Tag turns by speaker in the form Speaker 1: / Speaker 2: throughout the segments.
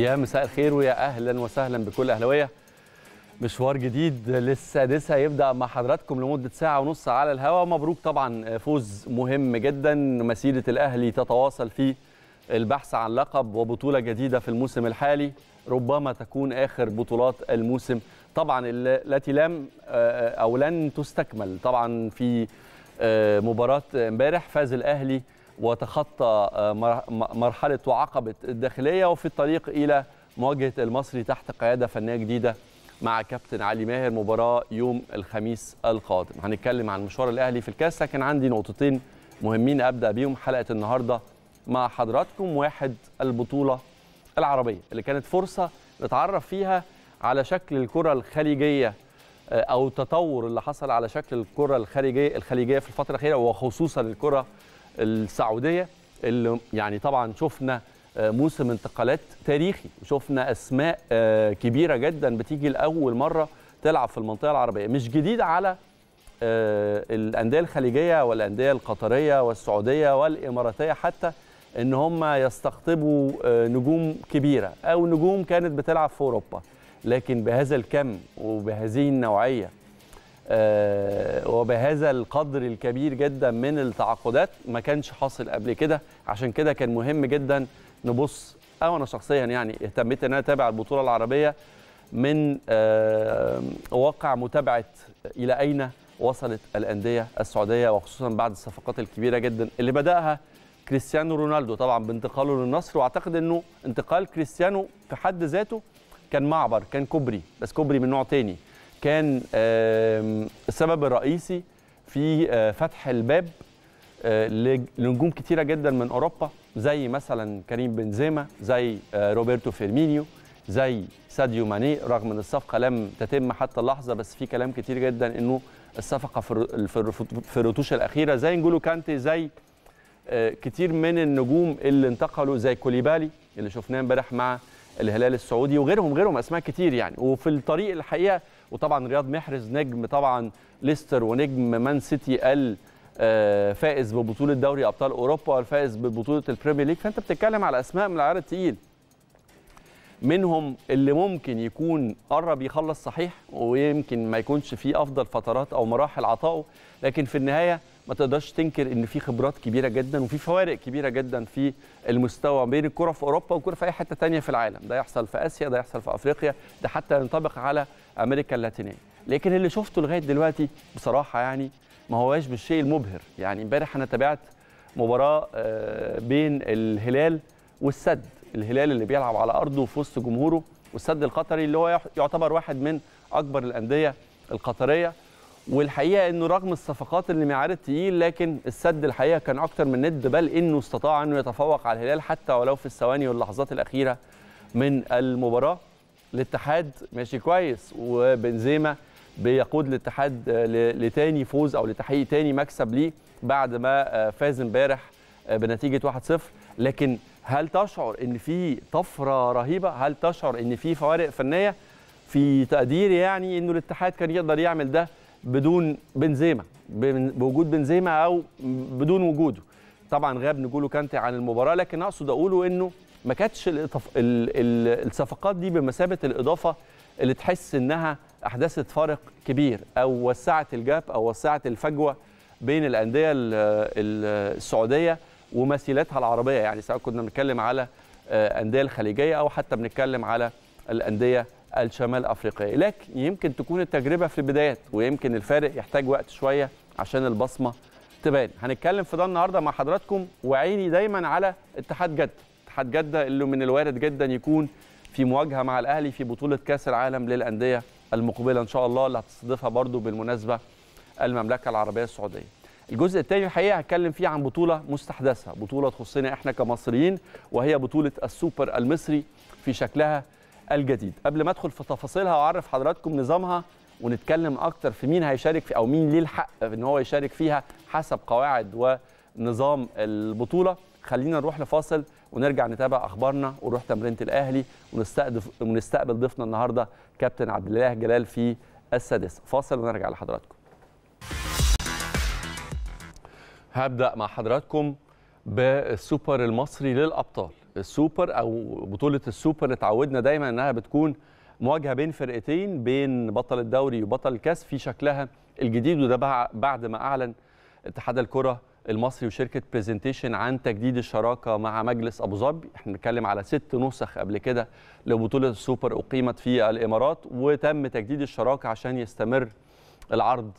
Speaker 1: يا مساء الخير ويا اهلا وسهلا بكل اهلاويه مشوار جديد للسادسه يبدا مع حضراتكم لمده ساعه ونص على الهواء مبروك طبعا آه، فوز مهم جدا مسيره الاهلي تتواصل في البحث عن لقب وبطوله جديده في الموسم الحالي ربما تكون اخر بطولات الموسم طبعا التي لم آه، آه، او لن تستكمل طبعا في مباراه امبارح فاز الاهلي وتخطى آه، مرحلة وعقبة الداخلية وفي الطريق إلى مواجهة المصري تحت قيادة فنية جديدة مع كابتن علي ماهر مباراة يوم الخميس القادم هنتكلم عن مشوار الأهلي في الكاس لكن عندي نقطتين مهمين أبدأ بيهم حلقة النهاردة مع حضراتكم واحد البطولة العربية اللي كانت فرصة نتعرف فيها على شكل الكرة الخليجية آه، أو التطور اللي حصل على شكل الكرة الخليجية الخليجية في الفترة الأخيرة وخصوصا الكرة السعوديه اللي يعني طبعا شفنا آه، موسم انتقالات تاريخي وشفنا اسماء آه، كبيره جدا بتيجي لاول مره تلعب في المنطقه العربيه مش جديد على آه، الانديه الخليجيه والانديه القطريه والسعوديه والاماراتيه حتى ان هم يستقطبوا نجوم كبيره او نجوم كانت بتلعب في اوروبا لكن بهذا الكم وبهذه النوعيه آه، وبهذا القدر الكبير جدا من التعاقدات ما كانش حاصل قبل كده عشان كده كان مهم جدا نبص او انا شخصيا يعني اهتميت ان انا اتابع البطوله العربيه من آه، واقع متابعه الى اين وصلت الانديه السعوديه وخصوصا بعد الصفقات الكبيره جدا اللي بداها كريستيانو رونالدو طبعا بانتقاله للنصر واعتقد انه انتقال كريستيانو في حد ذاته كان معبر كان كوبري بس كوبري من نوع تاني كان السبب الرئيسي في آه، فتح الباب آه، لنجوم كتيرة جدا من أوروبا زي مثلا كريم بنزيما زي آه، روبرتو فيرمينيو زي ساديو ماني رغم ان الصفقه لم تتم حتى اللحظه بس في كلام كتير جدا انه الصفقه في الرتوش الاخيره زي نجولو كانتي زي كتير من النجوم اللي انتقلوا زي كوليبالي اللي شفناه امبارح مع الهلال السعودي وغيرهم غيرهم اسماء كتير يعني وفي الطريق الحقيقه وطبعا رياض محرز نجم طبعا ليستر ونجم مان سيتي الفائز آه، فائز ببطوله دوري ابطال اوروبا والفائز ببطوله البريمير ليج فانت بتتكلم على اسماء من العيار الثقيل منهم اللي ممكن يكون قرب يخلص صحيح ويمكن ما يكونش في افضل فترات او مراحل عطائه لكن في النهايه ما تقدرش تنكر ان في خبرات كبيره جدا وفي فوارق كبيره جدا في المستوى بين الكره في اوروبا والكره في اي حته ثانيه في العالم ده يحصل في اسيا ده يحصل في افريقيا ده حتى ينطبق على امريكا اللاتينيه لكن اللي شفته لغايه دلوقتي بصراحه يعني ما هواش بالشيء المبهر يعني امبارح انا تابعت مباراه آه، بين الهلال والسد الهلال اللي بيلعب على ارضه في وسط جمهوره والسد القطري اللي هو يعتبر واحد من اكبر الانديه القطريه والحقيقه انه رغم الصفقات اللي معارض تقيل لكن السد الحقيقه كان اكتر من ند بل انه استطاع انه يتفوق على الهلال حتى ولو في الثواني واللحظات الاخيره من المباراه الاتحاد ماشي كويس وبنزيما بيقود الاتحاد آه، لتاني فوز او لتحقيق تاني مكسب ليه بعد ما آه، فاز امبارح آه، بنتيجه 1-0 لكن هل تشعر ان في طفره رهيبه هل تشعر ان في فوارق فنيه في تقديري يعني انه الاتحاد كان يقدر يعمل ده بدون بنزيما بوجود بنزيما او بدون وجوده طبعا غاب نجولو كانتي عن المباراه لكن اقصد اقوله انه ما كانتش الصفقات دي بمثابه الاضافه اللي تحس انها احدثت فارق كبير او وسعت الجاب او وسعت الفجوه بين الانديه السعوديه ومثيلاتها العربيه يعني سواء كنا بنتكلم على الانديه آه، الخليجيه او حتى بنتكلم على الانديه الشمال افريقيه لكن يمكن تكون التجربه في البدايات ويمكن الفارق يحتاج وقت شويه عشان البصمه تبان هنتكلم في ده النهارده مع حضراتكم وعيني دايما على اتحاد جده اتحاد جده اللي من الوارد جدا يكون في مواجهه مع الاهلي في بطوله كاس العالم للانديه المقبله ان شاء الله اللي هتستضيفها برضو بالمناسبه المملكه العربيه السعوديه. الجزء الثاني الحقيقه هتكلم فيه عن بطوله مستحدثه، بطوله تخصنا احنا كمصريين وهي بطوله السوبر المصري في شكلها الجديد. قبل ما ادخل في تفاصيلها واعرف حضراتكم نظامها ونتكلم اكتر في مين هيشارك في او مين ليه الحق ان هو يشارك فيها حسب قواعد ونظام البطوله، خلينا نروح لفاصل ونرجع نتابع اخبارنا ونروح تمرينه الاهلي ونستقدف ونستقبل ضيفنا النهارده كابتن عبد الله جلال في السادسه فاصل ونرجع لحضراتكم هبدا مع حضراتكم بالسوبر المصري للابطال السوبر او بطوله السوبر اتعودنا دايما انها بتكون مواجهه بين فرقتين بين بطل الدوري وبطل الكاس في شكلها الجديد وده بعد ما اعلن اتحاد الكره المصري وشركه برزنتيشن عن تجديد الشراكه مع مجلس ابو ظبي احنا بنتكلم على ست نسخ قبل كده لبطوله السوبر اقيمت في الامارات وتم تجديد الشراكه عشان يستمر العرض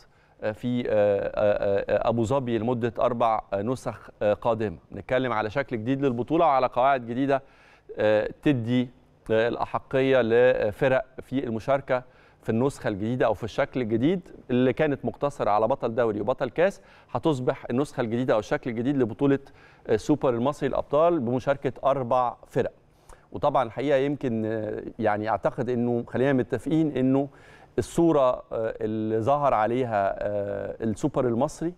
Speaker 1: في آه، آه، آه، ابو ظبي لمده اربع نسخ قادمه نتكلم على شكل جديد للبطوله وعلى قواعد جديده تدي الاحقيه لفرق في المشاركه في النسخه الجديده او في الشكل الجديد اللي كانت مقتصره على بطل دوري وبطل كاس هتصبح النسخه الجديده او الشكل الجديد لبطوله آه، سوبر المصري الابطال بمشاركه اربع فرق وطبعا الحقيقه يمكن آه، يعني اعتقد انه خلينا متفقين انه الصوره آه، اللي ظهر عليها السوبر المصري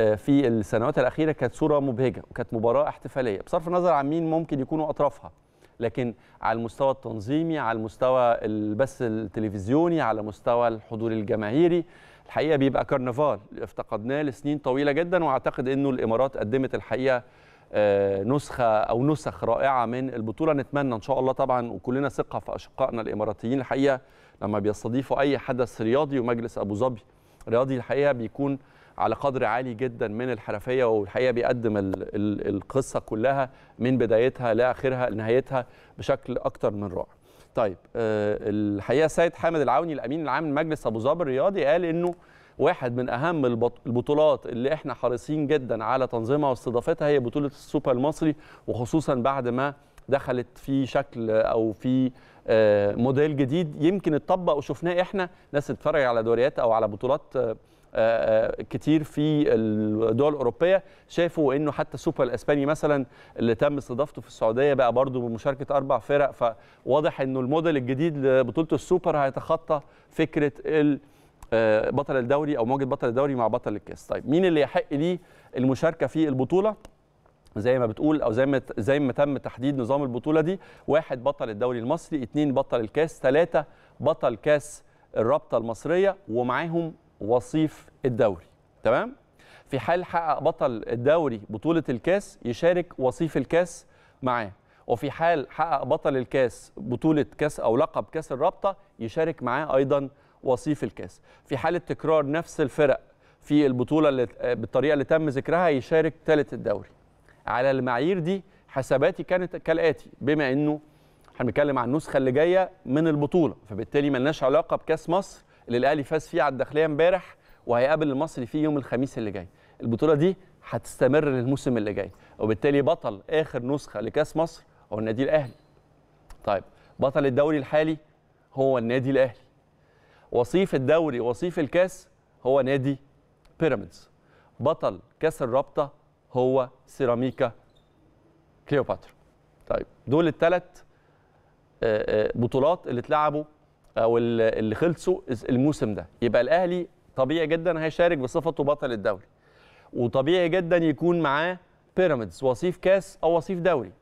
Speaker 1: في السنوات الاخيره كانت صوره مبهجه وكانت مباراه احتفاليه بصرف النظر عن مين ممكن يكونوا اطرافها لكن على المستوى التنظيمي على المستوى البث التلفزيوني على مستوى الحضور الجماهيري الحقيقه بيبقى كرنفال افتقدناه لسنين طويله جدا واعتقد انه الامارات قدمت الحقيقه آه، نسخه او نسخ رائعه من البطوله نتمنى ان شاء الله طبعا وكلنا ثقه في اشقائنا الاماراتيين الحقيقه لما بيستضيفوا اي حدث رياضي ومجلس ابو ظبي رياضي الحقيقه بيكون على قدر عالي جدا من الحرفيه والحقيقه بيقدم القصه كلها من بدايتها لاخرها لنهايتها بشكل اكتر من رائع. طيب آه، الحقيقه سيد حامد العوني الامين العام لمجلس ابو ظبي الرياضي قال انه واحد من اهم البطولات اللي احنا حريصين جدا على تنظيمها واستضافتها هي بطوله السوبر المصري وخصوصا بعد ما دخلت في شكل او في آه، موديل جديد يمكن اتطبق وشفناه احنا ناس تتفرج على دوريات او على بطولات آه، آه، آه، كتير في الدول الاوروبيه شافوا انه حتى السوبر الاسباني مثلا اللي تم استضافته في السعوديه بقى برضه بمشاركه اربع فرق فواضح انه الموديل الجديد لبطوله السوبر هيتخطى فكره آه، بطل الدوري او مواجهه بطل الدوري مع بطل الكاس طيب مين اللي يحق ليه المشاركه في البطوله زي ما بتقول او زي ما زي ما تم تحديد نظام البطوله دي واحد بطل الدوري المصري اثنين بطل الكاس ثلاثه بطل كاس الرابطه المصريه ومعاهم وصيف الدوري تمام في حال حقق بطل الدوري بطولة الكاس يشارك وصيف الكاس معاه وفي حال حقق بطل الكاس بطولة كاس أو لقب كاس الرابطة يشارك معاه أيضا وصيف الكاس في حالة تكرار نفس الفرق في البطولة اللي آه، بالطريقة اللي تم ذكرها يشارك ثالث الدوري على المعايير دي حساباتي كانت كالآتي بما أنه هنتكلم عن النسخة اللي جاية من البطولة فبالتالي ملناش علاقة بكاس مصر اللي الاهلي فاز فيه على الداخليه امبارح وهيقابل المصري فيه يوم الخميس اللي جاي البطوله دي هتستمر للموسم اللي جاي وبالتالي بطل اخر نسخه لكاس مصر هو النادي الاهلي طيب بطل الدوري الحالي هو النادي الاهلي وصيف الدوري وصيف الكاس هو نادي بيراميدز بطل كاس الرابطه هو سيراميكا كليوباترا طيب دول الثلاث آه، آه، بطولات اللي اتلعبوا او اللي خلصوا الموسم ده يبقى الاهلي طبيعي جدا هيشارك بصفته بطل الدوري وطبيعي جدا يكون معاه بيراميدز وصيف كاس او وصيف دوري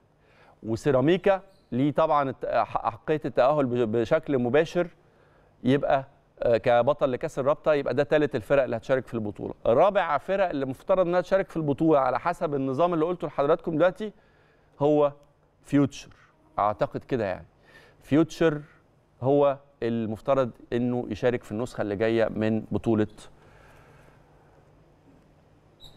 Speaker 1: وسيراميكا ليه طبعا حقيه التاهل بشكل مباشر يبقى آه، كبطل لكاس الرابطه يبقى ده ثالث الفرق اللي هتشارك في البطوله رابع فرق اللي مفترض انها تشارك في البطوله على حسب النظام اللي قلته لحضراتكم دلوقتي هو فيوتشر اعتقد كده يعني فيوتشر هو المفترض انه يشارك في النسخه اللي جايه من بطوله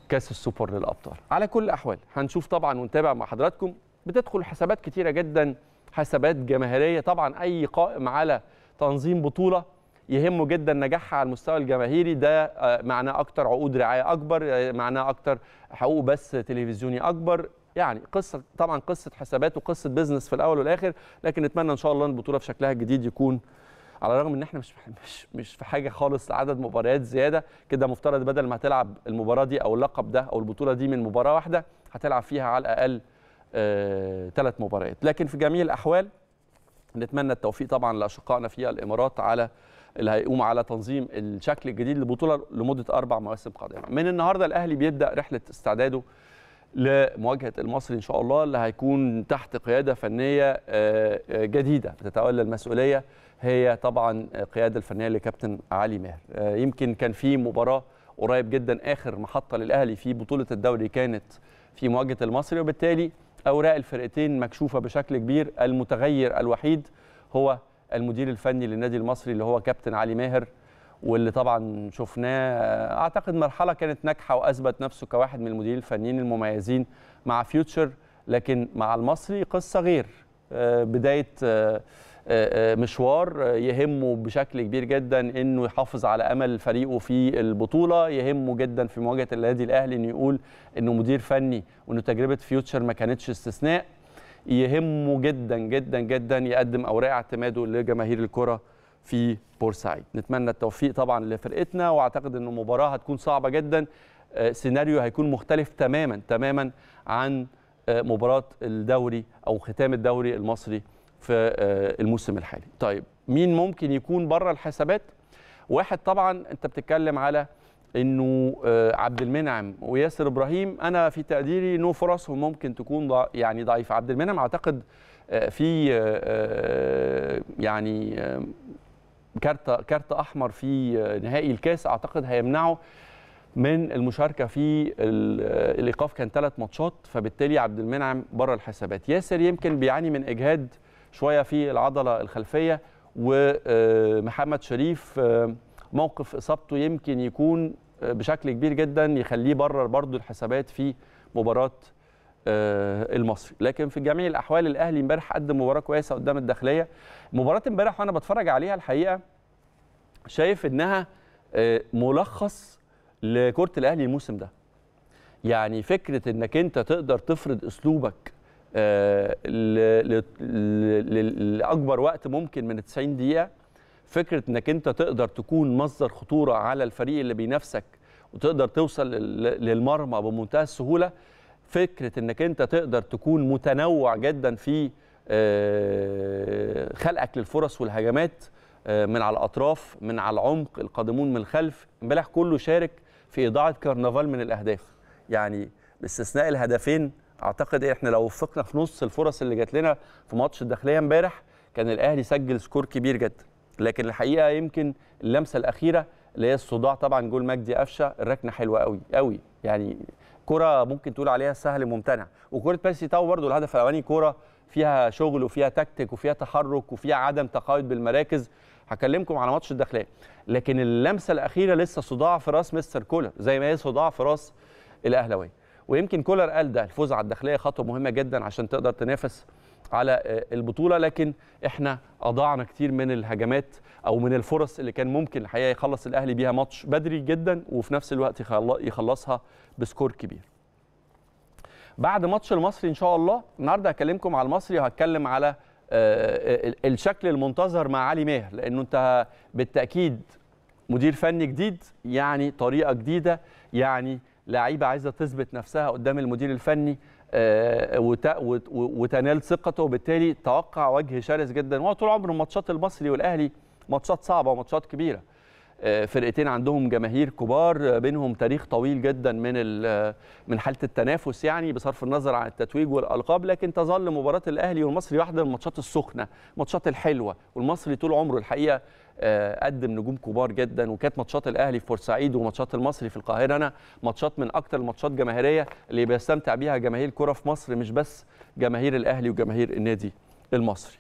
Speaker 1: كاس السوبر للابطال على كل الاحوال هنشوف طبعا ونتابع مع حضراتكم بتدخل حسابات كتيره جدا حسابات جماهيريه طبعا اي قائم على تنظيم بطوله يهمه جدا نجاحها على المستوى الجماهيري ده آه، معناه اكتر عقود رعايه اكبر آه، معناه اكتر حقوق بس تلفزيوني اكبر يعني قصه طبعا قصه حسابات وقصه بزنس في الاول والاخر لكن نتمنى ان شاء الله البطوله في شكلها الجديد يكون على الرغم ان احنا مش مش مش في حاجه خالص عدد مباريات زياده كده مفترض بدل ما هتلعب المباراه دي او اللقب ده او البطوله دي من مباراه واحده هتلعب فيها على الاقل ثلاث آه مباريات لكن في جميع الاحوال نتمنى التوفيق طبعا لاشقائنا في الامارات على اللي هيقوم على تنظيم الشكل الجديد للبطوله لمده اربع مواسم قادمه من النهارده الاهلي بيبدا رحله استعداده لمواجهه المصري ان شاء الله اللي هيكون تحت قياده فنيه آه، آه، جديده بتتولى المسؤوليه هي طبعا القياده الفنيه لكابتن علي ماهر آه، يمكن كان في مباراه قريب جدا اخر محطه للاهلي في بطوله الدوري كانت في مواجهه المصري وبالتالي اوراق الفرقتين مكشوفه بشكل كبير المتغير الوحيد هو المدير الفني للنادي المصري اللي هو كابتن علي ماهر واللي طبعا شفناه آه، اعتقد مرحله كانت ناجحه واثبت نفسه كواحد من المديرين الفنيين المميزين مع فيوتشر لكن مع المصري قصه غير آه، بدايه آه، آه، مشوار يهمه بشكل كبير جدا انه يحافظ على امل فريقه في البطوله يهمه جدا في مواجهه النادي الاهلي انه يقول انه مدير فني وانه تجربه فيوتشر ما كانتش استثناء يهمه جدا جدا جدا يقدم اوراق اعتماده لجماهير الكره في بورسعيد نتمنى التوفيق طبعا لفرقتنا واعتقد ان المباراه هتكون صعبه جدا آه، سيناريو هيكون مختلف تماما تماما عن مباراه الدوري او ختام الدوري المصري في آه، الموسم الحالي طيب مين ممكن يكون بره الحسابات واحد طبعا انت بتتكلم على انه آه، عبد المنعم وياسر ابراهيم انا في تقديري انه فرصهم ممكن تكون يعني ضعيفه عبد المنعم اعتقد آه، في يعني كارت كارت احمر في نهائي الكاس اعتقد هيمنعه من المشاركه في الايقاف كان ثلاث ماتشات فبالتالي عبد المنعم بره الحسابات ياسر يمكن بيعاني من اجهاد شويه في العضله الخلفيه ومحمد شريف موقف اصابته يمكن يكون بشكل كبير جدا يخليه برر برضو الحسابات في مباراه آه، المصري لكن في جميع الاحوال الاهلي امبارح قدم مباراه كويسه قدام الداخليه مباراه امبارح وانا بتفرج عليها الحقيقه شايف انها آه، ملخص لكره الاهلي الموسم ده يعني فكره انك انت تقدر تفرض اسلوبك آه، لاكبر وقت ممكن من 90 دقيقه فكره انك انت تقدر تكون مصدر خطوره على الفريق اللي بينافسك وتقدر توصل للمرمى بمنتهى السهوله فكره انك انت تقدر تكون متنوع جدا في آه، خلقك للفرص والهجمات آه، من على الاطراف من على العمق القادمون من الخلف امبارح كله شارك في اضاعه كرنفال من الاهداف يعني باستثناء الهدفين اعتقد إيه، احنا لو وفقنا في نص الفرص اللي جات لنا في ماتش الداخليه امبارح كان الاهلي سجل سكور كبير جدا لكن الحقيقه يمكن اللمسه الاخيره اللي هي الصداع طبعا جول مجدي قفشه الركنه حلوه قوي قوي يعني كره ممكن تقول عليها سهل ممتنع وكره بيرسي تاو برده الهدف الاولاني كره فيها شغل وفيها تكتيك وفيها تحرك وفيها عدم تقايد بالمراكز هكلمكم على ماتش الداخليه لكن اللمسه الاخيره لسه صداع في راس مستر كولر زي ما هي صداع في راس الاهلاويه ويمكن كولر قال ده الفوز على الداخليه خطوه مهمه جدا عشان تقدر تنافس على آه، البطوله لكن احنا اضعنا كتير من الهجمات او من الفرص اللي كان ممكن الحقيقه يخلص الاهلي بيها ماتش بدري جدا وفي نفس الوقت يخلصها بسكور كبير بعد ماتش المصري ان شاء الله النهارده هكلمكم على المصري وهتكلم على آه، آه، الشكل المنتظر مع علي ماهر لانه انت بالتاكيد مدير فني جديد يعني طريقه جديده يعني لعيبه عايزه تثبت نفسها قدام المدير الفني آه، وتنال ثقته وبالتالي توقع وجه شرس جدا وهو طول عمره ماتشات المصري والاهلي ماتشات صعبه وماتشات كبيره فرقتين عندهم جماهير كبار بينهم تاريخ طويل جدا من من حاله التنافس يعني بصرف النظر عن التتويج والالقاب لكن تظل مباراه الاهلي والمصري واحده من الماتشات السخنه الماتشات الحلوه والمصري طول عمره الحقيقه آه، قدم نجوم كبار جدا وكانت ماتشات الاهلي في بورسعيد وماتشات المصري في القاهره انا ماتشات من اكثر الماتشات جماهيريه اللي بيستمتع بيها جماهير الكره في مصر مش بس جماهير الاهلي وجماهير النادي المصري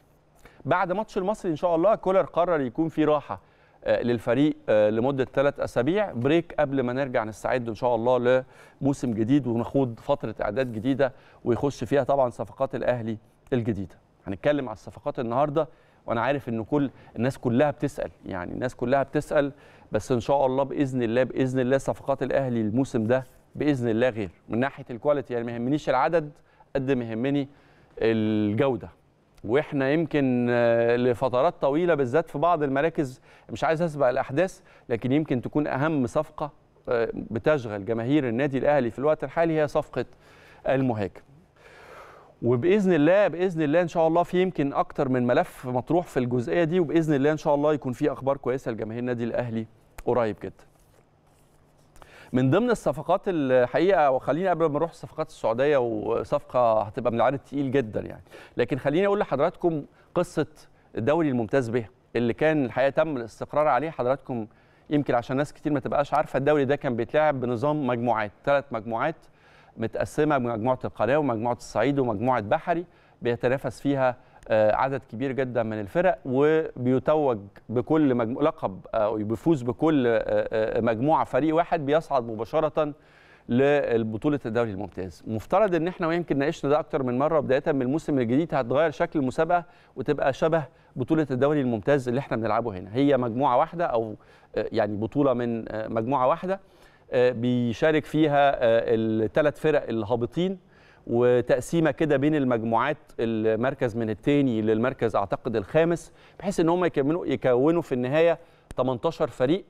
Speaker 1: بعد ماتش المصري ان شاء الله كولر قرر يكون في راحه آه، للفريق آه، لمده ثلاث اسابيع بريك قبل ما نرجع نستعد ان شاء الله لموسم جديد ونخوض فتره اعداد جديده ويخش فيها طبعا صفقات الاهلي الجديده هنتكلم على الصفقات النهارده وانا عارف ان كل الناس كلها بتسال يعني الناس كلها بتسال بس ان شاء الله باذن الله باذن الله صفقات الاهلي الموسم ده باذن الله غير من ناحيه الكواليتي يعني ما يهمنيش العدد قد ما يهمني الجوده واحنا يمكن آه، لفترات طويله بالذات في بعض المراكز مش عايز اسبق الاحداث لكن يمكن تكون اهم صفقه آه، بتشغل جماهير النادي الاهلي في الوقت الحالي هي صفقه المهاجم وباذن الله باذن الله ان شاء الله في يمكن اكتر من ملف مطروح في الجزئيه دي وباذن الله ان شاء الله يكون في اخبار كويسه لجماهير النادي الاهلي قريب جدا من ضمن الصفقات الحقيقه وخليني قبل ما نروح الصفقات السعوديه وصفقه هتبقى من العدد تقيل جدا يعني لكن خليني اقول لحضراتكم قصه الدوري الممتاز به اللي كان الحقيقه تم الاستقرار عليه حضراتكم يمكن عشان ناس كتير ما تبقاش عارفه الدوري ده كان بيتلعب بنظام مجموعات ثلاث مجموعات متقسمه مجموعه القناه ومجموعه الصعيد ومجموعه بحري بيتنافس فيها آه، عدد كبير جدا من الفرق وبيتوج بكل مجمو... لقب آه، بيفوز بكل آه، مجموعه فريق واحد بيصعد مباشره لبطوله الدوري الممتاز مفترض ان احنا ويمكن ناقشنا ده اكتر من مره بدايه من الموسم الجديد هتغير شكل المسابقه وتبقى شبه بطوله الدوري الممتاز اللي احنا بنلعبه هنا هي مجموعه واحده او يعني بطوله من مجموعه واحده بيشارك فيها الثلاث فرق الهابطين وتقسيمه كده بين المجموعات المركز من الثاني للمركز اعتقد الخامس بحيث ان هم يكملوا يكونوا في النهايه 18 فريق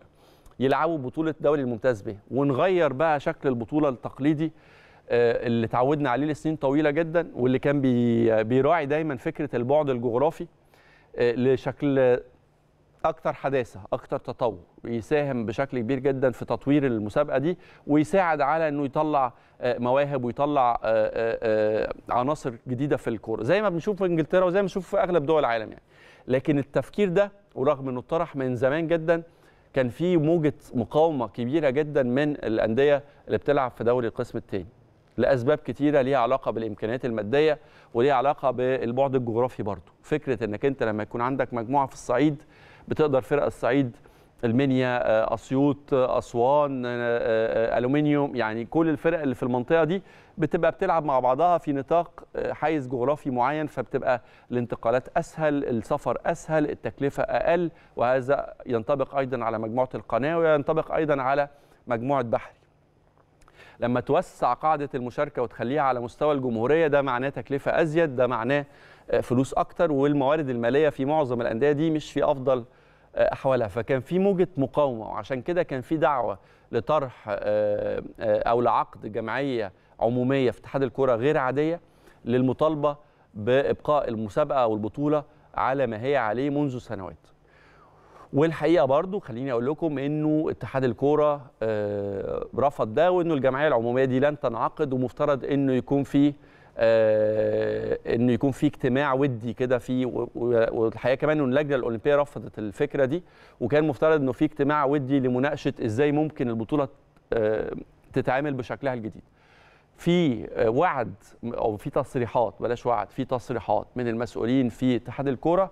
Speaker 1: يلعبوا بطوله دوري الممتاز به ونغير بقى شكل البطوله التقليدي آه، اللي اتعودنا عليه لسنين طويله جدا واللي كان بيراعي دايما فكره البعد الجغرافي آه، لشكل اكتر حداثه اكتر تطور يساهم بشكل كبير جدا في تطوير المسابقه دي ويساعد على انه يطلع آه، مواهب ويطلع آه، آه، عناصر جديده في الكوره زي ما بنشوف في انجلترا وزي ما بنشوف في اغلب دول العالم يعني لكن التفكير ده ورغم انه طرح من زمان جدا كان في موجه مقاومه كبيره جدا من الانديه اللي بتلعب في دوري القسم الثاني لاسباب كتيره ليها علاقه بالامكانيات الماديه وليها علاقه بالبعد الجغرافي برضه فكره انك انت لما يكون عندك مجموعه في الصعيد بتقدر فرق الصعيد المنيا آه، اسيوط آه، اسوان آه، الومنيوم يعني كل الفرق اللي في المنطقه دي بتبقى بتلعب مع بعضها في نطاق حيز جغرافي معين فبتبقى الانتقالات اسهل السفر اسهل التكلفه اقل وهذا ينطبق ايضا على مجموعه القناه وينطبق ايضا على مجموعه بحري لما توسع قاعده المشاركه وتخليها على مستوى الجمهوريه ده معناه تكلفه ازيد ده معناه فلوس اكتر والموارد الماليه في معظم الانديه دي مش في افضل احوالها فكان في موجه مقاومه وعشان كده كان في دعوه لطرح آه، آه، او لعقد جمعيه عموميه في اتحاد الكره غير عاديه للمطالبه بابقاء المسابقه او البطوله على ما هي عليه منذ سنوات والحقيقه برضو خليني اقول لكم انه اتحاد الكوره آه، رفض ده وانه الجمعيه العموميه دي لن تنعقد ومفترض انه يكون في آه، انه يكون في اجتماع ودي كده في والحقيقه كمان ان اللجنه الاولمبيه رفضت الفكره دي وكان مفترض انه في اجتماع ودي لمناقشه ازاي ممكن البطوله آه، تتعامل بشكلها الجديد. في وعد او في تصريحات بلاش وعد في تصريحات من المسؤولين في اتحاد الكوره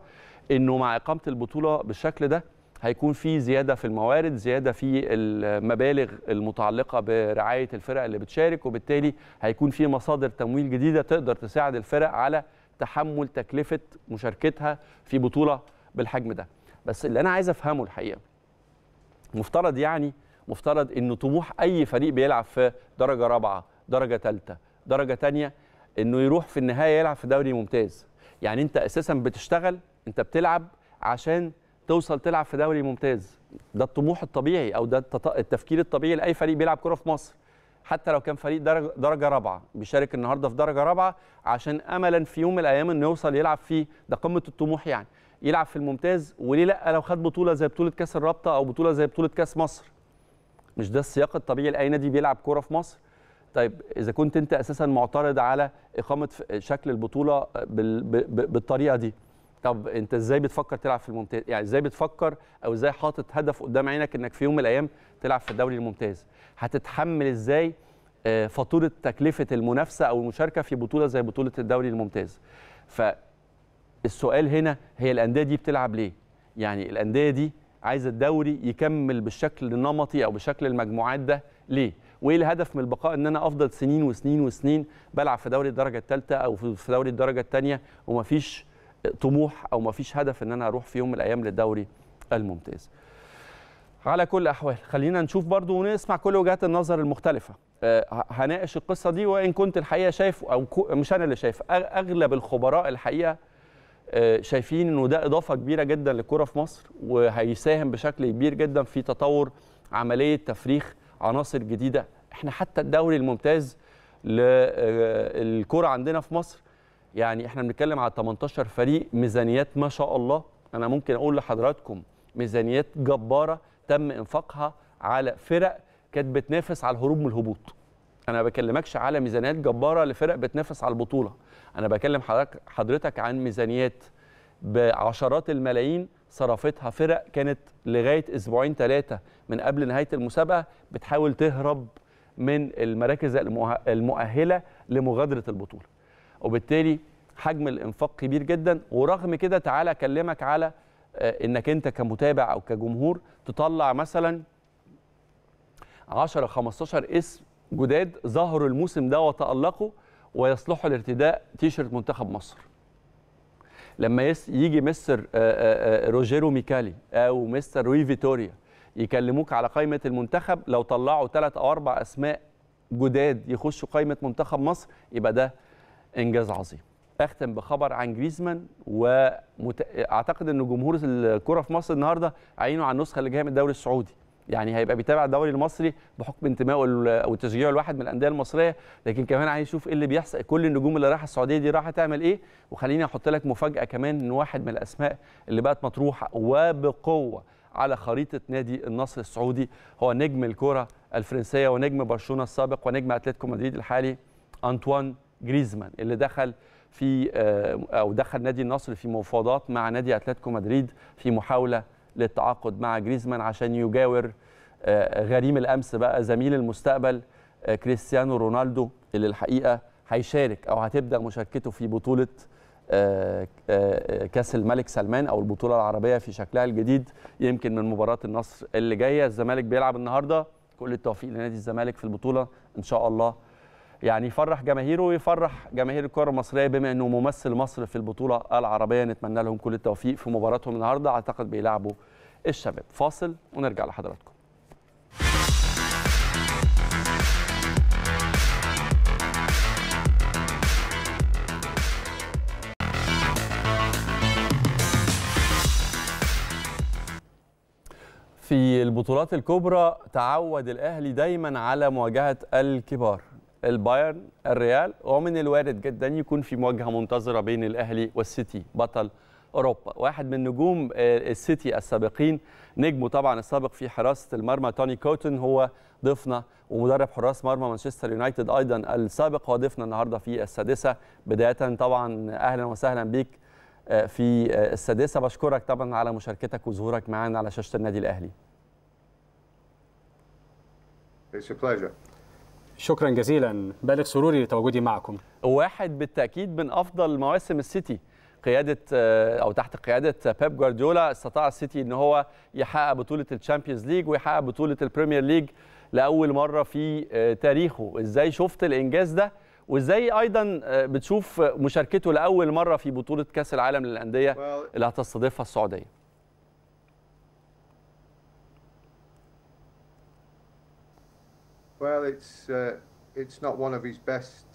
Speaker 1: انه مع اقامه البطوله بالشكل ده هيكون في زياده في الموارد زياده في المبالغ المتعلقه برعايه الفرق اللي بتشارك وبالتالي هيكون في مصادر تمويل جديده تقدر تساعد الفرق على تحمل تكلفه مشاركتها في بطوله بالحجم ده بس اللي انا عايز افهمه الحقيقه مفترض يعني مفترض ان طموح اي فريق بيلعب في درجه رابعه درجه ثالثه درجه ثانيه انه يروح في النهايه يلعب في دوري ممتاز يعني انت اساسا بتشتغل انت بتلعب عشان توصل تلعب في دوري ممتاز ده الطموح الطبيعي او ده التفكير الطبيعي لاي فريق بيلعب كره في مصر حتى لو كان فريق درجه, درجة رابعه بيشارك النهارده في درجه رابعه عشان املا في يوم من الايام انه يوصل يلعب فيه ده قمه الطموح يعني يلعب في الممتاز وليه لا لو خد بطوله زي بطوله كاس الرابطه او بطوله زي بطوله كاس مصر مش ده السياق الطبيعي لاي نادي بيلعب كوره في مصر طيب اذا كنت انت اساسا معترض على اقامه شكل البطوله بالطريقه دي طب انت ازاي بتفكر تلعب في الممتاز يعني ازاي بتفكر او ازاي حاطط هدف قدام عينك انك في يوم من الايام تلعب في الدوري الممتاز هتتحمل ازاي آه، فاتوره تكلفه المنافسه او المشاركه في بطوله زي بطوله الدوري الممتاز فالسؤال هنا هي الانديه دي بتلعب ليه يعني الانديه دي عايزه الدوري يكمل بالشكل النمطي او بشكل المجموعات ده ليه وايه الهدف من البقاء ان انا افضل سنين وسنين وسنين بلعب في دوري الدرجه الثالثه او في دوري الدرجه الثانيه ومفيش طموح او ما فيش هدف ان انا اروح في يوم من الايام للدوري الممتاز على كل الاحوال خلينا نشوف برضو ونسمع كل وجهات النظر المختلفه آه، هناقش القصه دي وان كنت الحقيقه شايف او مش انا اللي شايف اغلب الخبراء الحقيقه آه، شايفين انه ده اضافه كبيره جدا للكره في مصر وهيساهم بشكل كبير جدا في تطور عمليه تفريخ عناصر جديده احنا حتى الدوري الممتاز للكره آه، عندنا في مصر يعني احنا بنتكلم على 18 فريق ميزانيات ما شاء الله انا ممكن اقول لحضراتكم ميزانيات جباره تم انفاقها على فرق كانت بتنافس على الهروب من الهبوط انا ما بكلمكش على ميزانيات جباره لفرق بتنافس على البطوله انا بكلم حضرتك عن ميزانيات بعشرات الملايين صرفتها فرق كانت لغايه اسبوعين ثلاثه من قبل نهايه المسابقه بتحاول تهرب من المراكز المؤهله لمغادره البطوله وبالتالي حجم الانفاق كبير جدا ورغم كده تعالى اكلمك على آه، انك انت كمتابع او كجمهور تطلع مثلا 10 15 اسم جداد ظهروا الموسم ده وتالقوا ويصلحوا لارتداء تيشرت منتخب مصر لما يجي مستر آه، آه، روجيرو ميكالي او مستر روي فيتوريا يكلموك على قائمه المنتخب لو طلعوا ثلاث او اربع اسماء جداد يخشوا قائمه منتخب مصر يبقى ده انجاز عظيم اختم بخبر عن جريزمان واعتقد ان جمهور الكره في مصر النهارده عينه على النسخه اللي جايه من الدوري السعودي يعني هيبقى بيتابع الدوري المصري بحكم انتمائه او تشجيعه لواحد من الانديه المصريه لكن كمان عايز يشوف ايه اللي بيحصل كل النجوم اللي رايحه السعوديه دي رايحه تعمل ايه وخليني احط لك مفاجاه كمان ان واحد من الاسماء اللي بقت مطروحه وبقوه على خريطه نادي النصر السعودي هو نجم الكره الفرنسيه ونجم برشلونه السابق ونجم اتلتيكو مدريد الحالي انطوان جريزمان اللي دخل في آه، او دخل نادي النصر في مفاوضات مع نادي اتلتيكو مدريد في محاوله للتعاقد مع جريزمان عشان يجاور آه، غريم الامس بقى زميل المستقبل آه، كريستيانو رونالدو اللي الحقيقه هيشارك او هتبدا مشاركته في بطوله كاس الملك سلمان او البطوله العربيه في شكلها الجديد يمكن من مباراه النصر اللي جايه الزمالك بيلعب النهارده كل التوفيق لنادي الزمالك في البطوله ان شاء الله يعني يفرح جماهيره ويفرح جماهير الكره المصريه بما انه ممثل مصر في البطوله العربيه نتمنى لهم كل التوفيق في مباراتهم النهارده اعتقد بيلعبوا الشباب فاصل ونرجع لحضراتكم في البطولات الكبرى تعود الاهلي دايما على مواجهه الكبار البايرن الريال ومن الوارد جدا يكون في مواجهه منتظره بين الاهلي والسيتي بطل اوروبا واحد من نجوم آه، السيتي السابقين نجمه طبعا السابق في حراسه المرمى توني كوتن هو ضيفنا ومدرب حراس مرمى مانشستر يونايتد ايضا السابق هو ضيفنا النهارده في السادسه بدايه طبعا اهلا وسهلا بك آه، في آه، السادسه بشكرك طبعا على مشاركتك وظهورك معنا على شاشه النادي الاهلي It's a pleasure. شكرا جزيلا بالغ سروري لتواجدي معكم واحد بالتاكيد من افضل مواسم السيتي قياده آه، او تحت قياده بيب جوارديولا استطاع السيتي ان هو يحقق بطوله الشامبيونز ليج ويحقق بطوله البريمير ليج لاول مره في آه، تاريخه ازاي شفت الانجاز ده وازاي ايضا آه، بتشوف مشاركته لاول مره في بطوله كاس العالم للانديه اللي هتستضيفها السعوديه
Speaker 2: Well, it's uh, it's not one of his best.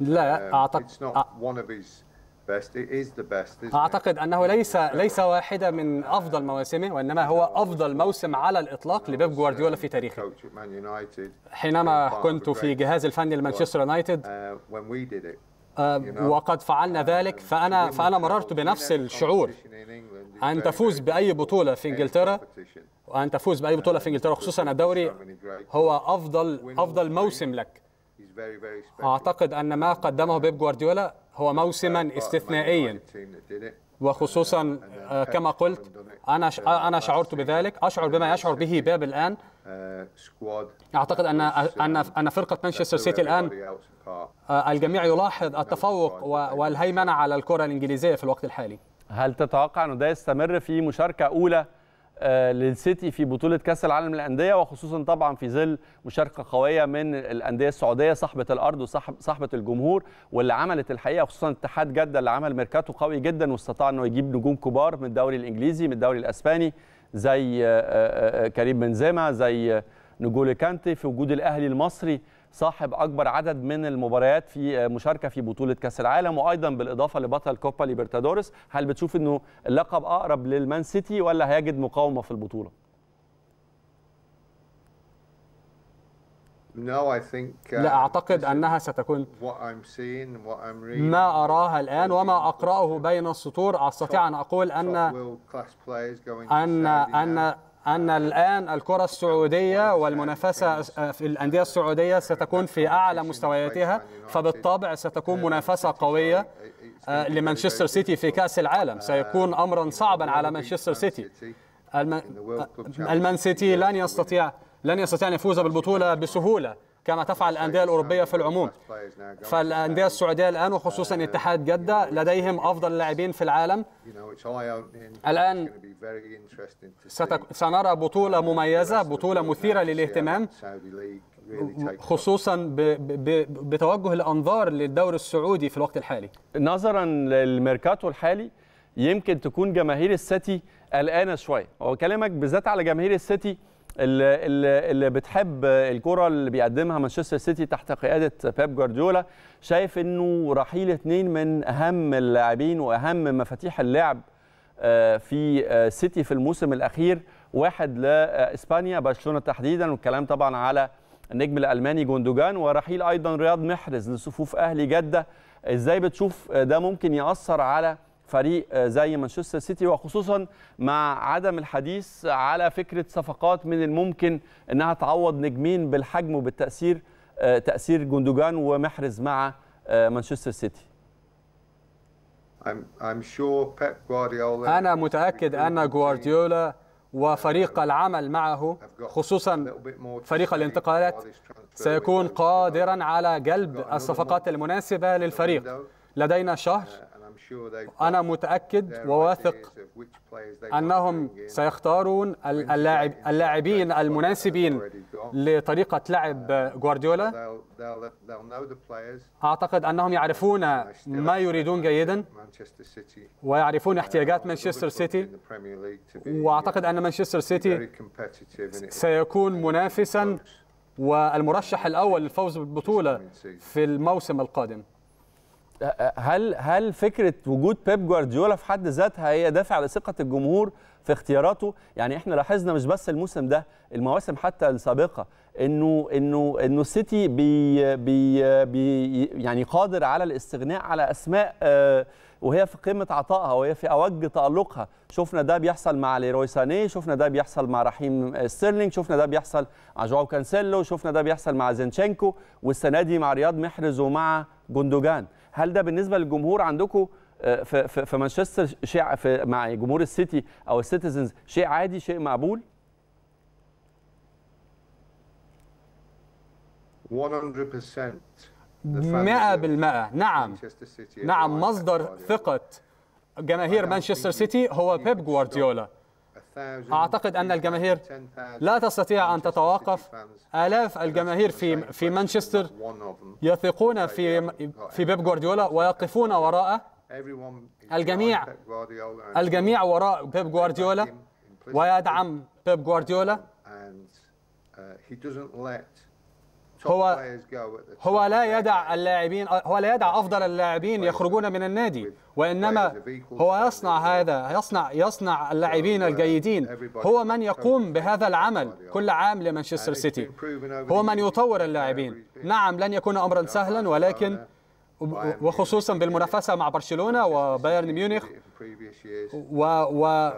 Speaker 2: لا um, أعتقد it's not one of his best. It is the best. أعتقد
Speaker 3: أنه ليس ليس واحدة من أفضل مواسمه وإنما هو أفضل موسم على الإطلاق لبيب uh, جوارديولا في تاريخه. حينما كنت في جهاز الفني لمانشستر يونايتد. Uh, آه، وقد فعلنا ذلك um, فأنا فأنا مررت بنفس الشعور أن تفوز بأي بطولة في إنجلترا وان تفوز باي بطوله في انجلترا خصوصا الدوري هو افضل افضل موسم لك اعتقد ان ما قدمه بيب جوارديولا هو موسما استثنائيا وخصوصا آه، كما قلت انا انا شعرت بذلك اشعر بما يشعر به باب الان اعتقد ان ان ان فرقه مانشستر سيتي الان آه، الجميع يلاحظ التفوق والهيمنه
Speaker 1: على الكره الانجليزيه في الوقت الحالي هل تتوقع انه ده يستمر في مشاركه اولى آه، للسيتي في بطوله كاس العالم للانديه وخصوصا طبعا في ظل مشاركه قويه من الانديه السعوديه صاحبه الارض وصاحبه الجمهور واللي عملت الحقيقه خصوصا اتحاد جده اللي عمل ميركاتو قوي جدا واستطاع انه يجيب نجوم كبار من الدوري الانجليزي من الدوري الاسباني زي آه، آه، كريم بنزيما زي نجول كانتي في وجود الاهلي المصري صاحب اكبر عدد من المباريات في مشاركه في بطوله كاس العالم وايضا بالاضافه لبطل كوبا ليبرتادورس هل بتشوف انه اللقب اقرب للمان سيتي ولا هيجد مقاومه في البطوله uh,
Speaker 2: لا أعتقد أنها ستكون ما اراها الآن
Speaker 3: وما أقرأه بين السطور أستطيع أن أقول
Speaker 2: أن أن
Speaker 3: أن أن الآن الكرة السعودية والمنافسة في الأندية السعودية ستكون في أعلى مستوياتها فبالطبع ستكون منافسة قوية آه، لمانشستر سيتي في كأس العالم سيكون أمرا صعبا على مانشستر سيتي المان سيتي لن يستطيع لن يستطيع أن يفوز بالبطولة بسهولة كما تفعل الأندية الأوروبية في العموم فالأندية السعودية الآن وخصوصا اتحاد جدة لديهم أفضل اللاعبين في العالم الآن سنرى بطولة مميزة بطولة مثيرة للاهتمام
Speaker 1: خصوصا بتوجه الانظار للدوري السعودي في الوقت الحالي نظرا للميركاتو الحالي يمكن تكون جماهير السيتي قلقانه شويه هو كلامك بالذات على جماهير السيتي اللي, اللي بتحب الكره اللي بيقدمها مانشستر سيتي تحت قياده بيب جوارديولا شايف انه رحيل اثنين من اهم اللاعبين واهم مفاتيح اللعب آه، في آه، سيتي في الموسم الاخير واحد لاسبانيا برشلونه تحديدا والكلام طبعا على النجم الالماني جوندوجان ورحيل ايضا رياض محرز لصفوف اهلي جده ازاي بتشوف ده ممكن ياثر على فريق آه، زي مانشستر سيتي وخصوصا مع عدم الحديث على فكره صفقات من الممكن انها تعوض نجمين بالحجم وبالتاثير آه، تاثير جندوجان ومحرز مع آه، مانشستر سيتي أنا متأكد أن جوارديولا
Speaker 3: وفريق العمل معه خصوصا فريق الانتقالات سيكون قادرا على جلب الصفقات المناسبة للفريق لدينا شهر uh, أنا متأكد وواثق أنهم سيختارون اللاعبين المناسبين لطريقة لعب uh, جوارديولا أعتقد أنهم يعرفون ما يريدون جيدا ويعرفون uh, احتياجات مانشستر سيتي uh,
Speaker 2: وأعتقد أن مانشستر سيتي
Speaker 3: سيكون منافسا والمرشح الأول للفوز بالبطولة في الموسم القادم
Speaker 1: هل هل فكره وجود بيب جوارديولا في حد ذاتها هي دافع لثقه الجمهور في اختياراته يعني احنا لاحظنا مش بس الموسم ده المواسم حتى السابقه انه انه انه السيتي بي بي بي يعني قادر على الاستغناء على اسماء آه، وهي في قمه عطائها وهي في اوج تالقها شفنا ده بيحصل مع ليروي ساني شفنا ده بيحصل مع رحيم ستيرلينج شفنا ده بيحصل مع جواو كانسيلو شفنا ده بيحصل مع زينشينكو والسنه دي مع رياض محرز ومع جندوجان هل ده بالنسبه للجمهور عندكم في آه، في مانشستر شيء في مع جمهور السيتي او السيتيزنز شيء عادي شيء مقبول
Speaker 2: 100% 100% نعم نعم مصدر
Speaker 3: ثقة جماهير مانشستر سيتي هو بيب جوارديولا أعتقد أن الجماهير لا تستطيع أن تتوقف آلاف الجماهير في في مانشستر يثقون في في بيب جوارديولا ويقفون وراءه
Speaker 2: الجميع الجميع
Speaker 3: وراء بيب جوارديولا ويدعم بيب جوارديولا uh, هو هو لا يدع اللاعبين هو لا يدع افضل اللاعبين يخرجون من النادي وانما هو يصنع هذا يصنع يصنع اللاعبين الجيدين هو من يقوم بهذا العمل كل عام لمانشستر سيتي هو من يطور اللاعبين نعم لن يكون امرا سهلا ولكن وخصوصا بالمنافسه مع برشلونه وبايرن ميونخ و و uh,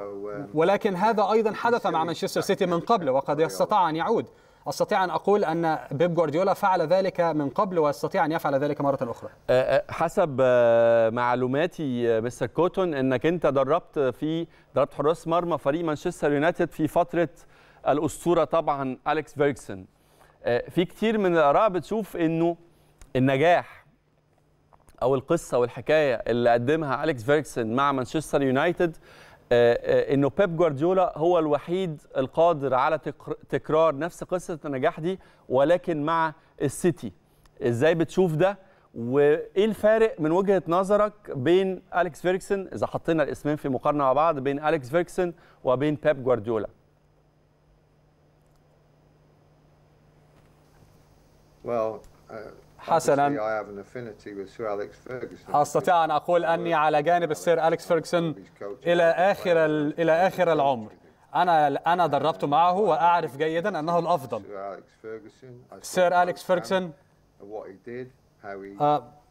Speaker 3: ولكن هذا ايضا حدث مع مانشستر سيتي من قبل وقد استطاع ان يعود استطيع ان اقول ان بيب جوارديولا فعل ذلك من قبل ويستطيع ان يفعل ذلك مره اخرى
Speaker 1: أه، أه، حسب آه، معلوماتي مستر كوتون انك انت دربت في دربت حراس مرمى فريق مانشستر يونايتد في فتره الاسطوره طبعا اليكس فيرجسون في كتير من الاراء بتشوف انه النجاح او القصه والحكايه اللي قدمها اليكس فيرجسون مع مانشستر يونايتد آه، آه، انه بيب جوارديولا هو الوحيد القادر على تكرار نفس قصه النجاح دي ولكن مع السيتي ازاي بتشوف ده وايه الفارق من وجهه نظرك بين اليكس فيركسون اذا حطينا الاسمين في مقارنه مع بعض بين اليكس فيركسون وبين بيب جوارديولا
Speaker 2: well uh... حسنا استطيع
Speaker 3: ان اقول اني على جانب السير اليكس فيرجسون الى اخر الى اخر العمر انا انا دربت معه واعرف جيدا انه الافضل سير اليكس فيرجسون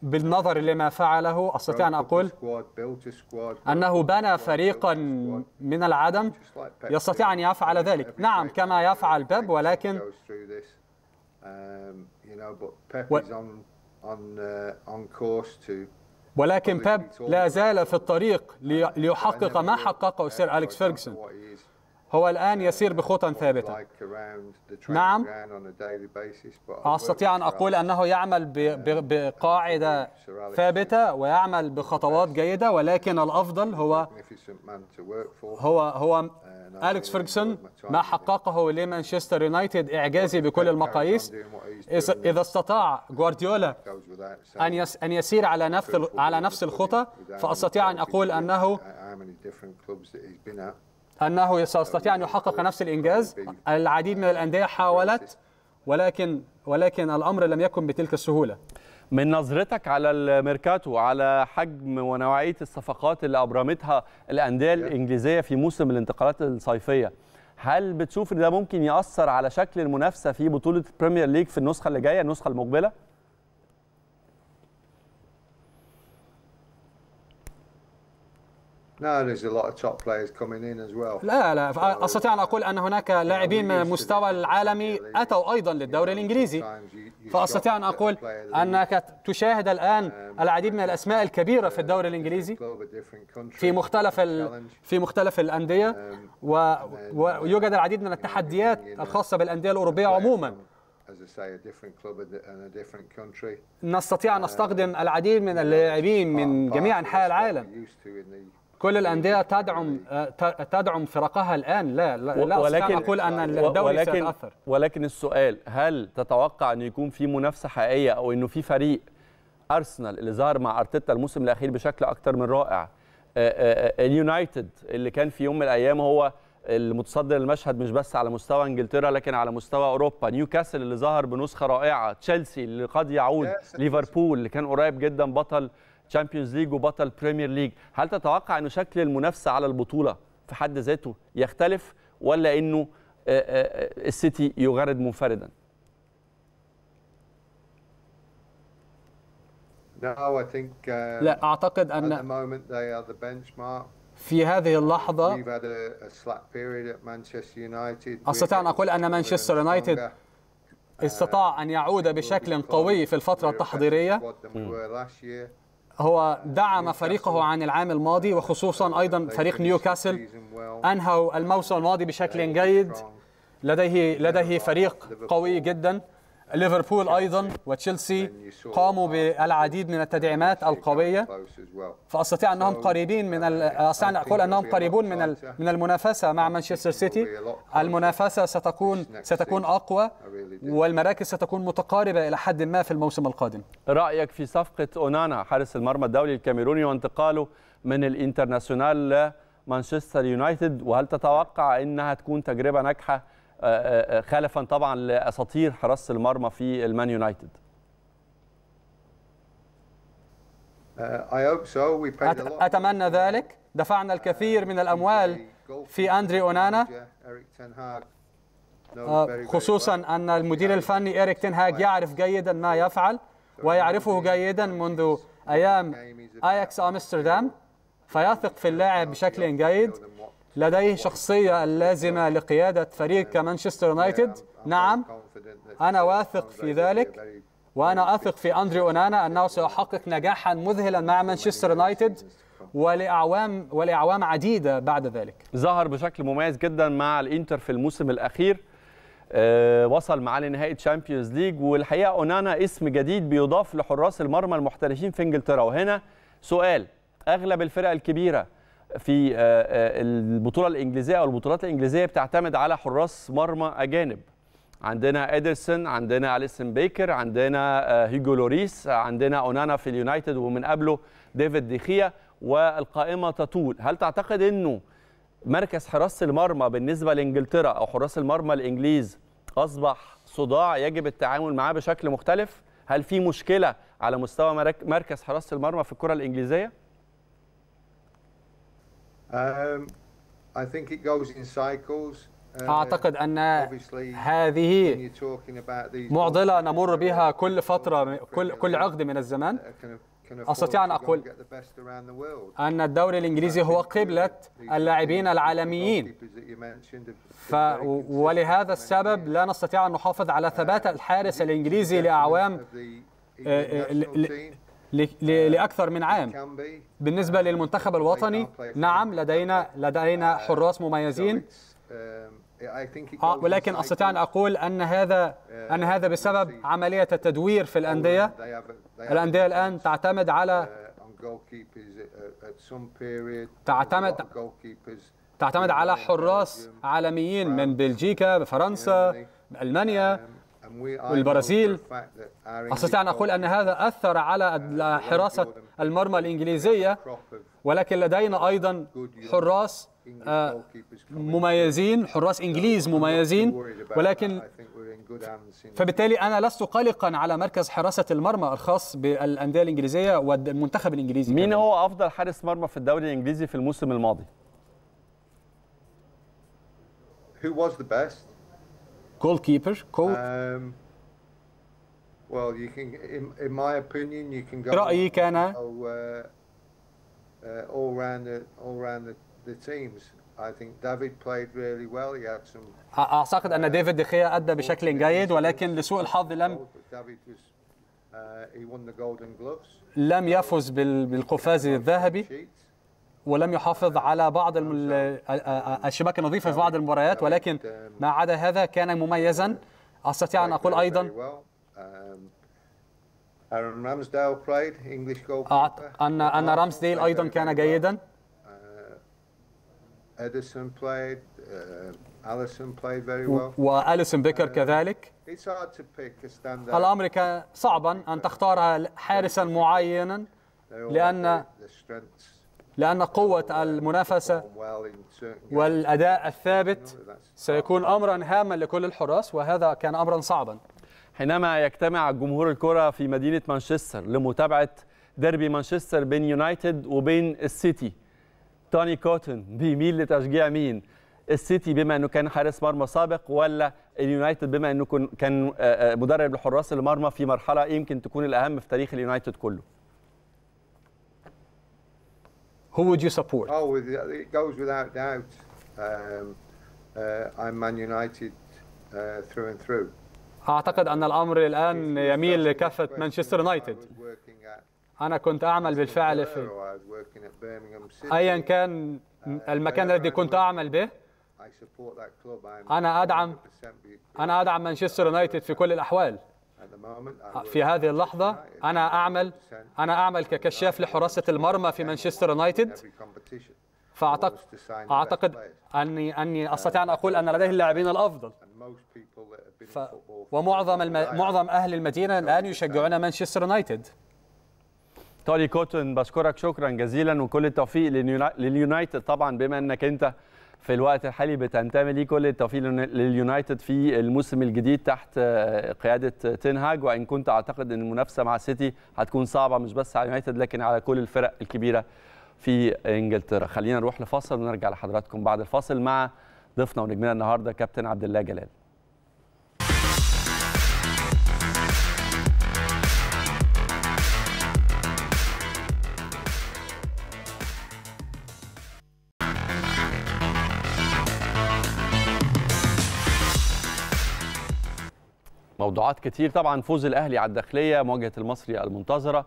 Speaker 3: بالنظر لما فعله استطيع ان اقول
Speaker 2: انه بنى فريقا
Speaker 3: من العدم يستطيع ان يفعل ذلك نعم كما يفعل بيب ولكن
Speaker 2: Um, you know, but Pep و... is on on uh, on course to
Speaker 3: ولكن بيب لا زال في الطريق ليحقق ما حققه سير أليكس فيرغسون هو الآن يسير بخطى ثابتة
Speaker 2: نعم أستطيع أن أقول أنه يعمل بقاعدة ثابتة ويعمل
Speaker 3: بخطوات جيدة ولكن الأفضل هو هو هو أليكس فيرجسون ما حققه لمانشستر يونايتد إعجازي بكل المقاييس إذا استطاع جوارديولا أن أن يسير على نفس على نفس الخطى فأستطيع أن أقول أنه أنه سيستطيع أن يحقق نفس الإنجاز العديد من الأندية حاولت ولكن ولكن الأمر
Speaker 1: لم يكن بتلك السهولة من نظرتك على الميركاتو على حجم ونوعية الصفقات اللي أبرمتها الأندية الإنجليزية في موسم الانتقالات الصيفية هل بتشوف ان ده ممكن يأثر على شكل المنافسة في بطولة البريمير ليج في النسخة اللي جاية النسخة المقبلة؟
Speaker 2: لا لا
Speaker 3: استطيع ان اقول ان هناك لاعبين مستوى العالمي اتوا ايضا للدوري الانجليزي فاستطيع ان اقول انك تشاهد الان um, العديد من الاسماء الكبيره في الدوري الانجليزي في مختلف في مختلف الانديه um, ويوجد العديد من التحديات الخاصه بالانديه الاوروبيه عموما نستطيع ان um, نستخدم العديد من اللاعبين من جميع انحاء العالم كل الانديه تدعم آه، تدعم فرقها الان لا لا ولكن اقول ان آه، الدوري ولكن سيتاثر
Speaker 1: ولكن السؤال هل تتوقع ان يكون في منافسه حقيقيه او انه في فريق ارسنال اللي ظهر مع ارتيتا الموسم الاخير بشكل أكثر من رائع آه، اليونايتد اللي كان في يوم من الايام هو المتصدر المشهد مش بس على مستوى انجلترا لكن على مستوى اوروبا نيوكاسل اللي ظهر بنسخه رائعه تشيلسي اللي قد يعود ليفربول اللي كان قريب جدا بطل تشامبيونز ليج وبطل بريمير ليج هل تتوقع انه شكل المنافسة على البطولة في حد ذاته يختلف ولا أنه آه، آه، آه، السيتي يغرد منفردا؟
Speaker 2: uh, لا أعتقد أن في هذه اللحظة أستطيع أن أقول أن مانشستر يونايتد
Speaker 3: استطاع أن يعود uh, بشكل قوي في الفترة التحضيرية هو دعم فريقه عن العام الماضي وخصوصا أيضا فريق نيوكاسل أنهوا الموسم الماضي بشكل جيد لديه لديه فريق قوي جدا ليفربول أيضا وتشيلسي قاموا بالعديد من التدعيمات القوية فأستطيع أنهم قريبين من أستطيع أن أقول أنهم قريبون من من المنافسة مع مانشستر سيتي المنافسة ستكون ستكون أقوى والمراكز ستكون متقاربة إلى حد ما في الموسم القادم
Speaker 1: رأيك في صفقة أونانا حارس المرمى الدولي الكاميروني وانتقاله من الانترناسيونال لمانشستر يونايتد وهل تتوقع أنها تكون تجربة ناجحة آه، آه، آه، خلفا طبعا لاساطير حراسه المرمى في المان يونايتد
Speaker 3: اتمنى ذلك دفعنا الكثير من uh, الاموال في اندري اونانا خصوصا ان المدير الفني اريك تنهاج يعرف جيدا ما يفعل ويعرفه جيدا منذ ايام اياكس امستردام فيثق في اللاعب بشكل جيد لديه شخصية اللازمة لقيادة فريق كمانشستر يونايتد نعم أنا واثق في ذلك وأنا أثق في أندريو أونانا أنه سيحقق نجاحا مذهلا مع مانشستر يونايتد ولأعوام ولأعوام عديدة بعد ذلك
Speaker 1: ظهر بشكل مميز جدا مع الإنتر في الموسم الأخير آه، وصل معاه لنهائي تشامبيونز ليج والحقيقة أونانا اسم جديد بيضاف لحراس المرمى المحترفين في إنجلترا وهنا سؤال أغلب الفرق الكبيرة في آه، آه، البطوله الانجليزيه او البطولات الانجليزيه بتعتمد على حراس مرمى اجانب عندنا ادرسون عندنا اليسن بيكر عندنا آه، هيجو لوريس عندنا اونانا في اليونايتد ومن قبله ديفيد ديخيا والقائمه تطول هل تعتقد انه مركز حراسه المرمى بالنسبه لانجلترا او حراس المرمى الانجليز اصبح صداع يجب التعامل معاه بشكل مختلف هل في مشكله على مستوى مركز حراسه المرمى في الكره الانجليزيه
Speaker 2: Um, uh, أعتقد أن هذه معضلة نمر uh, بها
Speaker 3: كل فترة كل كل عقد من الزمان uh, أستطيع أن أقول أن الدوري الإنجليزي هو قبلة اللاعبين العالميين ف... ولهذا السبب لا نستطيع أن نحافظ على ثبات الحارس الإنجليزي لأعوام Uh, لأكثر من عام بالنسبة uh, للمنتخب الوطني نعم لدينا لدينا uh, حراس مميزين
Speaker 2: um, آه، ولكن استطيع ان اقول ان هذا ان هذا
Speaker 3: بسبب عمليه التدوير في oh, الانديه الانديه الان تعتمد على تعتمد تعتمد على حراس عالميين من بلجيكا فرنسا المانيا um,
Speaker 2: والبرازيل أستطيع أن
Speaker 3: أقول أن هذا أثر على حراسة المرمى الإنجليزية ولكن لدينا أيضا حراس آه، مميزين حراس إنجليز مميزين ولكن فبالتالي أنا لست قلقا على مركز حراسة المرمى الخاص بالأندية الإنجليزية والمنتخب الإنجليزي مين كمان. هو أفضل حارس
Speaker 1: مرمى في الدوري الإنجليزي في الموسم الماضي؟
Speaker 2: Who was the best?
Speaker 1: goalkeeper, coach. Um,
Speaker 2: well, you can, in, in my opinion, you can go. رأيك أنا. All, uh, uh, all round the all round the, the teams. I think David played really well. He had some.
Speaker 3: أعتقد أن ديفيد دخيا أدى بشكل جيد ولكن لسوء الحظ لم. لم يفز بالقفاز الذهبي. ولم يحافظ على بعض الشباك النظيفة في بعض المباريات يعني ولكن ما عدا هذا كان مميزا أستطيع أن أقول أيضا
Speaker 2: um, أن أن رامزديل أيضا كان جيدا uh, uh, وأليسون بيكر uh,
Speaker 3: كذلك. الأمر كان صعبا أن تختار حارسا معينا لأن لأن قوة المنافسة والأداء الثابت
Speaker 1: سيكون أمرا هاما لكل الحراس وهذا كان أمرا صعبا حينما يجتمع جمهور الكرة في مدينة مانشستر لمتابعة ديربي مانشستر بين يونايتد وبين السيتي توني كوتن بيميل لتشجيع مين السيتي بما انه كان حارس مرمى سابق ولا اليونايتد بما انه كان آه، آه، مدرب لحراس المرمى في مرحله يمكن تكون الاهم في تاريخ اليونايتد كله Who would you support?
Speaker 2: Oh, it goes without doubt. Um, uh, I'm Man United uh, through and through.
Speaker 3: أعتقد أن الأمر الآن يميل لكافة مانشستر يونايتد.
Speaker 2: أنا كنت أعمل بالفعل في أيا كان uh, المكان الذي كنت أعمل به أنا أدعم
Speaker 3: أنا أدعم مانشستر يونايتد في كل الأحوال. في هذه اللحظة أنا أعمل أنا أعمل ككشاف لحراسة المرمى في مانشستر يونايتد
Speaker 2: فأعتقد أعتقد
Speaker 3: أني أني أستطيع أن أقول أن لديه اللاعبين الأفضل
Speaker 2: ف... ومعظم الم... معظم أهل
Speaker 3: المدينة الآن يشجعون مانشستر يونايتد
Speaker 1: تولي كوتون بشكرك شكرا جزيلا وكل التوفيق لليونايتد طبعا بما أنك أنت في الوقت الحالي بتنتمي ليه كل التوفيق لليونايتد في الموسم الجديد تحت آه، قياده آه، تنهاج وان كنت اعتقد ان المنافسه مع السيتي هتكون صعبه مش بس على اليونايتد لكن على كل الفرق الكبيره في انجلترا خلينا نروح لفاصل ونرجع لحضراتكم بعد الفاصل مع ضيفنا ونجمنا النهارده كابتن عبد الله جلال موضوعات كتير طبعا فوز الاهلي على الداخليه مواجهه المصري المنتظره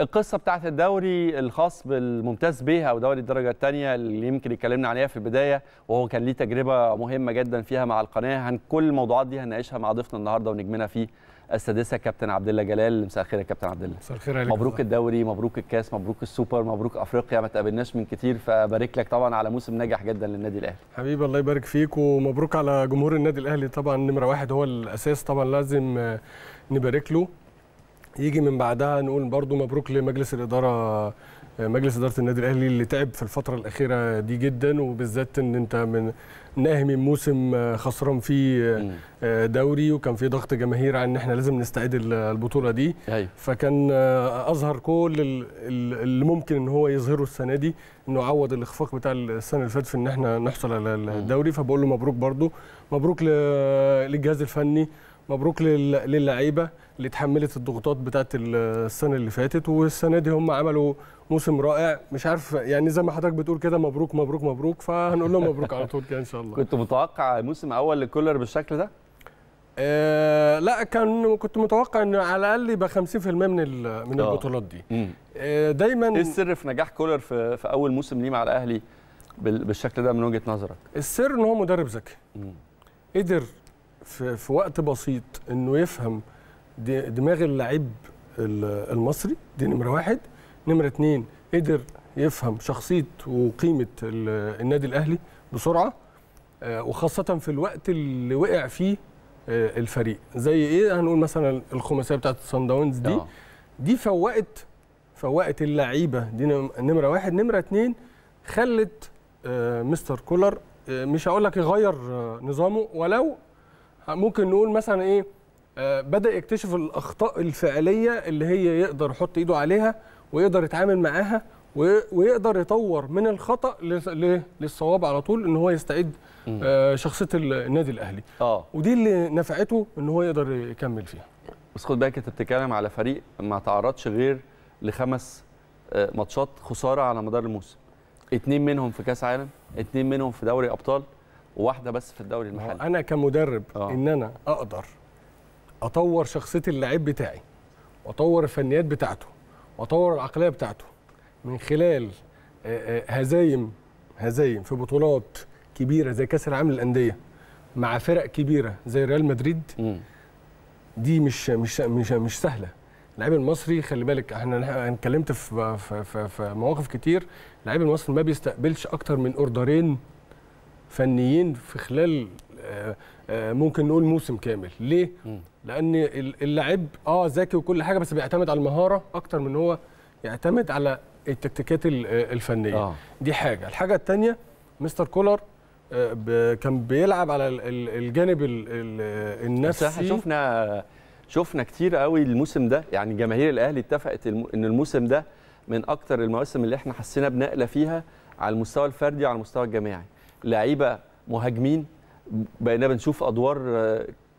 Speaker 1: القصه بتاعت الدوري الخاص بالممتاز بيها او دوري الدرجه الثانيه اللي يمكن اتكلمنا عليها في البدايه وهو كان ليه تجربه مهمه جدا فيها مع القناه هن كل الموضوعات دي هنناقشها مع ضيفنا النهارده ونجمنا فيه السادسه كابتن عبد الله جلال مساء الخير يا كابتن عبد الله مساء الخير عليك مبروك الدوري مبروك الكاس مبروك السوبر مبروك افريقيا ما تقابلناش من كتير فبارك لك طبعا على موسم ناجح جدا للنادي الاهلي
Speaker 4: حبيبي الله يبارك فيك ومبروك على جمهور النادي الاهلي طبعا نمره واحد هو الاساس طبعا لازم آه، نبارك له يجي من بعدها نقول برضو مبروك لمجلس الاداره آه، مجلس اداره النادي الاهلي اللي تعب في الفتره الاخيره دي جدا وبالذات ان انت من ناهي من موسم آه، خسران فيه آه، آه، دوري وكان في ضغط جماهير على ان احنا لازم نستعيد البطوله دي هي. فكان اظهر كل اللي ممكن ان هو يظهره السنه دي انه عوض الاخفاق بتاع السنه اللي فاتت في ان احنا نحصل على الدوري فبقول له مبروك برده مبروك للجهاز الفني مبروك للعيبه اللي اتحملت الضغوطات بتاعت السنه اللي فاتت والسنه دي هم عملوا موسم رائع مش عارف يعني زي ما حضرتك بتقول كده مبروك مبروك مبروك فهنقول لهم مبروك على طول
Speaker 1: كده ان شاء الله كنت متوقع موسم اول لكولر بالشكل ده آه لا كان كنت متوقع ان على
Speaker 4: الاقل يبقى 50% من من آه. البطولات
Speaker 1: دي آه دايما ايه السر في نجاح كولر في, في اول موسم ليه مع الاهلي بالشكل ده من وجهه نظرك
Speaker 4: السر ان هو مدرب ذكي قدر في, في وقت بسيط انه يفهم دماغ اللعيب المصري دي نمره واحد نمره اثنين قدر يفهم شخصيه وقيمه النادي الاهلي بسرعه آه، وخاصه في الوقت اللي وقع فيه آه، الفريق زي ايه هنقول مثلا الخماسيه بتاعت صن داونز دي آه. دي فوقت فوقت اللعيبه دي نمره واحد نمره اثنين خلت مستر كولر مش هقول لك يغير نظامه ولو ممكن نقول مثلا ايه بدا يكتشف الاخطاء الفعليه اللي هي يقدر يحط ايده عليها ويقدر يتعامل معاها ويقدر يطور من الخطا للصواب على طول ان هو يستعيد آه، شخصيه
Speaker 1: النادي الاهلي اه
Speaker 4: ودي اللي نفعته ان هو يقدر يكمل فيها
Speaker 1: بس خد بالك انت بتتكلم على فريق ما تعرضش غير لخمس آه، ماتشات خساره على مدار الموسم اثنين منهم في كاس عالم اثنين منهم في دوري ابطال وواحده بس في الدوري المحلي
Speaker 4: انا كمدرب آه. ان انا اقدر اطور شخصيه اللعيب بتاعي واطور الفنيات بتاعته وطور العقليه بتاعته من خلال آه، آه، هزايم هزايم في بطولات كبيره زي كاس العالم للانديه مع فرق كبيره زي ريال مدريد دي مش مش مش, مش سهله اللاعب المصري خلي بالك احنا اتكلمت في في في مواقف كتير اللاعب المصري ما بيستقبلش اكتر من اوردرين فنيين في خلال آه، آه، ممكن نقول موسم كامل ليه م. لان اللاعب اه ذكي وكل حاجه بس بيعتمد على المهاره اكتر من هو يعتمد على التكتيكات آه، الفنيه آه. دي حاجه الحاجه الثانيه مستر كولر كان بيلعب على الجانب النفسي
Speaker 1: شفنا شفنا كتير قوي الموسم ده يعني جماهير الاهلي اتفقت ان الموسم ده من اكتر المواسم اللي احنا حسينا بنقله فيها على المستوى الفردي وعلى المستوى الجماعي لعيبه مهاجمين بقينا بنشوف ادوار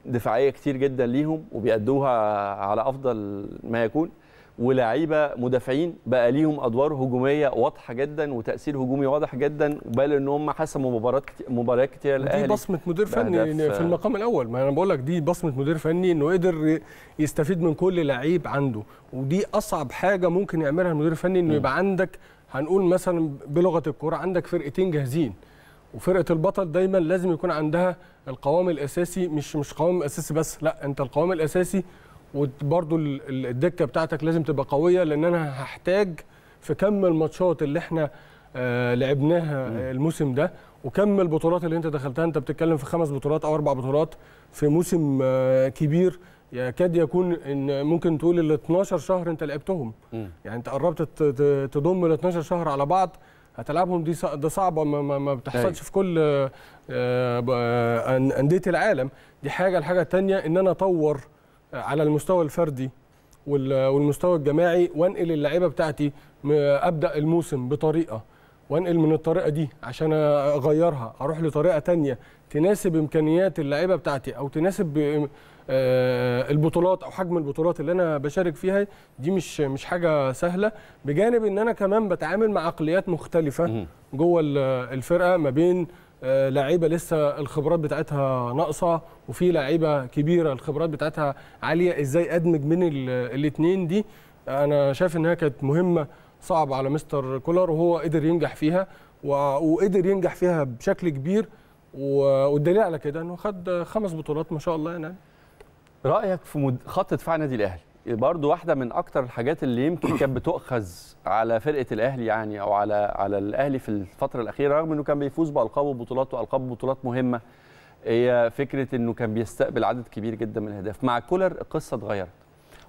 Speaker 1: دفاعيه كتير جدا ليهم وبيأدوها على افضل ما يكون ولاعيبه مدافعين بقى ليهم ادوار هجوميه واضحه جدا وتاثير هجومي واضح جدا بل ان هم حسموا مباريات كتير مباريات كتير الاهلي دي بصمه مدير فني يعني في آه. المقام
Speaker 4: الاول ما انا بقول لك دي بصمه مدير فني انه قدر يستفيد من كل لعيب عنده ودي اصعب حاجه ممكن يعملها المدير الفني انه يبقى عندك هنقول مثلا بلغه الكوره عندك فرقتين جاهزين وفرقه البطل دايما لازم يكون عندها القوام الاساسي مش مش قوام اساسي بس لا انت القوام الاساسي وبرده الدكه بتاعتك لازم تبقى قويه لان انا هحتاج في كم الماتشات اللي احنا آه، لعبناها آه، الموسم ده وكم البطولات اللي انت دخلتها انت بتتكلم في خمس بطولات او اربع بطولات في موسم آه، كبير يكاد يكون ان ممكن تقول ال 12 شهر انت لعبتهم يعني انت قربت تضم ال 12 شهر على بعض هتلعبهم دي ده صعبه ما, ما بتحصلش أيوة. في كل آه، آه، انديه العالم دي حاجه الحاجه الثانيه ان انا اطور على المستوى الفردي والمستوى الجماعي وانقل اللعيبه بتاعتي ابدا الموسم بطريقه وانقل من الطريقه دي عشان اغيرها اروح لطريقه تانية تناسب امكانيات اللعيبه بتاعتي او تناسب آه، البطولات او حجم البطولات اللي انا بشارك فيها دي مش مش حاجه سهله بجانب ان انا كمان بتعامل مع عقليات مختلفه جوه الفرقه ما بين آه، لعيبه لسه الخبرات بتاعتها ناقصه وفي لعيبه كبيره الخبرات بتاعتها عاليه ازاي ادمج من الاثنين دي انا شايف انها كانت مهمه صعبه على مستر كولر وهو قدر ينجح فيها وقدر ينجح فيها بشكل كبير والدليل على كده انه خد خمس بطولات ما شاء الله يعني
Speaker 1: رايك في خط دفاع نادي الاهلي برضه واحده من اكتر الحاجات اللي يمكن كانت بتؤخذ على فرقه الاهلي يعني او على على الاهلي في الفتره الاخيره رغم انه كان بيفوز بالقاب وبطولات والقاب بطولات مهمه هي فكره انه كان بيستقبل عدد كبير جدا من الاهداف مع كولر القصه اتغيرت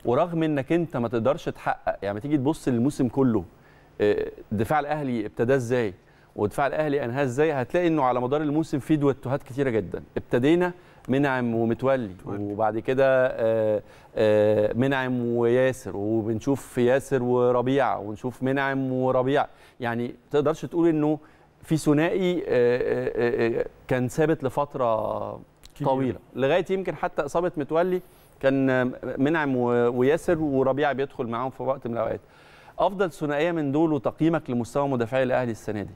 Speaker 1: ورغم انك انت ما تقدرش تحقق يعني ما تيجي تبص للموسم كله آه، دفاع الاهلي ابتدى ازاي ودفاع الاهلي انهاه ازاي هتلاقي انه على مدار الموسم في دوتوهات كتيره جدا ابتدينا منعم ومتولي وبعد كده آه، آه، منعم وياسر وبنشوف ياسر وربيع ونشوف منعم وربيع يعني تقدرش تقول انه في ثنائي آه، كان ثابت لفتره طويله لغايه يمكن حتى اصابه متولي كان منعم وياسر وربيع بيدخل معاهم في وقت من الاوقات افضل ثنائيه من دول وتقييمك لمستوى مدافعي الاهلي السنه دي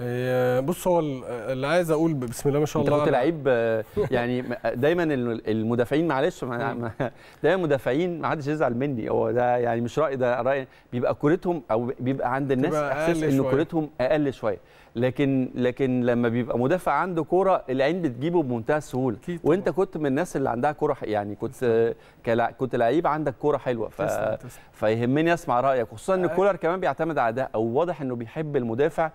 Speaker 1: آه، بص هو آه، اللي عايز اقول بسم الله ما شاء الله انت كنت لعيب آه، يعني دايما المدافعين معلش دايما المدافعين ما حدش يزعل مني هو ده يعني مش راي ده راي بيبقى كورتهم او بيبقى عند الناس احساس ان كورتهم اقل شويه لكن لكن لما بيبقى مدافع عنده كوره العين بتجيبه بمنتهى السهوله وانت كنت من الناس اللي عندها كوره يعني كنت كنت لعيب عندك كوره حلوه ف... فيهمني اسمع رايك خصوصا ان كولر كمان بيعتمد على ده او واضح انه بيحب المدافع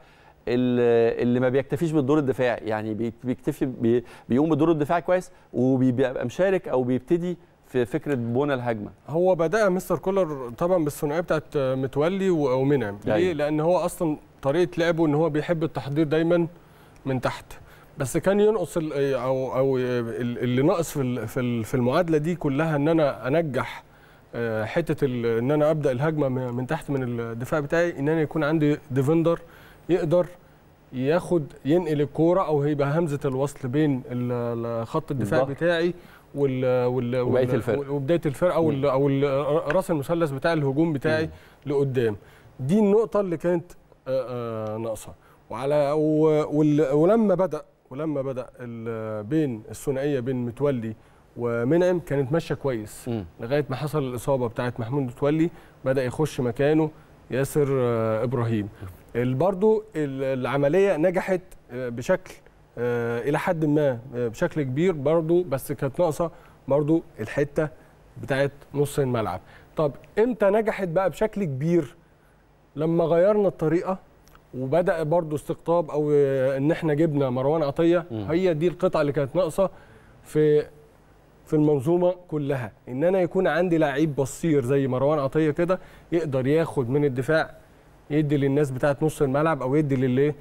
Speaker 1: اللي ما بيكتفيش بالدور الدفاعي يعني بيكتفي بيقوم بالدور الدفاعي كويس وبيبقى مشارك او بيبتدي في فكره بنى الهجمه هو
Speaker 4: بدأ مستر كولر طبعا بالثنائيه بتاعت متولي ومنعم ليه يعني. لان هو اصلا طريقه لعبه ان هو بيحب التحضير دايما من تحت بس كان ينقص او او اللي ناقص في في المعادله دي كلها ان انا انجح آه، حته ان انا ابدا الهجمه من تحت من الدفاع بتاعي ان انا يكون عندي ديفندر يقدر ياخد ينقل الكوره او هيبقى همزه الوصل بين خط الدفاع بتاعي وال وال وبدايه الفرقه وبدايه الفرقه او او راس المثلث بتاع الهجوم بتاعي لقدام دي النقطه اللي كانت آه، آه، ناقصه وعلى ولما بدا ولما بدا بين الثنائيه بين متولي ومنعم كانت ماشيه كويس م. لغايه ما حصل الاصابه بتاعت محمود متولي بدا يخش مكانه ياسر آه، ابراهيم برضو العمليه نجحت آه، بشكل آه، الى حد ما آه، بشكل كبير برضو بس كانت ناقصه برضو الحته بتاعت نص الملعب طب امتى نجحت بقى بشكل كبير لما غيرنا الطريقه وبدا برضو استقطاب او ان احنا جبنا مروان عطيه هي دي القطعه اللي كانت ناقصه في في المنظومه كلها ان انا يكون عندي لعيب بصير زي مروان عطيه كده يقدر ياخد من الدفاع يدي للناس بتاعه نص الملعب او يدي للايه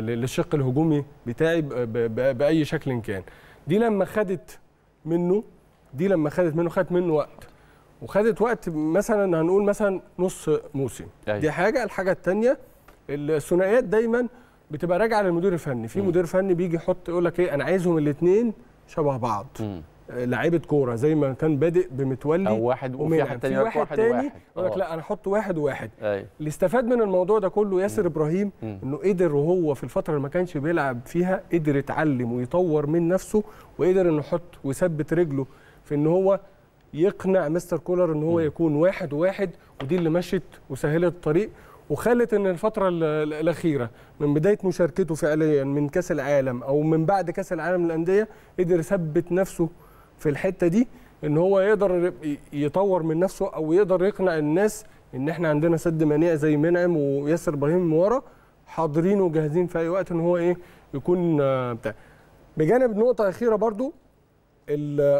Speaker 4: للشق الهجومي بتاعي باي شكل كان دي لما خدت منه دي لما خدت منه خدت منه وقت وخدت وقت مثلا هنقول مثلا نص موسم أيوة. دي حاجه الحاجه الثانيه الثنائيات دايما بتبقى راجعه للمدير الفني في مدير فني بيجي يحط يقول لك ايه انا عايزهم الاثنين شبه بعض لعيبه كوره زي ما كان بادئ بمتولي او واحد وفي حد تاني واحد, واحد تاني يقول لك آه. لا انا احط واحد وواحد اللي استفاد من الموضوع ده كله ياسر م. ابراهيم م. انه قدر وهو في الفتره اللي ما كانش بيلعب فيها قدر يتعلم ويطور من نفسه وقدر انه يحط ويثبت رجله في ان هو يقنع مستر كولر ان هو م. يكون واحد وواحد ودي اللي مشت وسهلت الطريق وخلت ان الفتره الاخيره من بدايه مشاركته فعليا من كاس العالم او من بعد كاس العالم للانديه قدر يثبت نفسه في الحته دي ان هو يقدر يطور من نفسه او يقدر يقنع الناس ان احنا عندنا سد مانع زي منعم وياسر ابراهيم من ورا حاضرين وجاهزين في اي وقت ان هو ايه يكون آه، بتاع بجانب نقطه اخيره برضو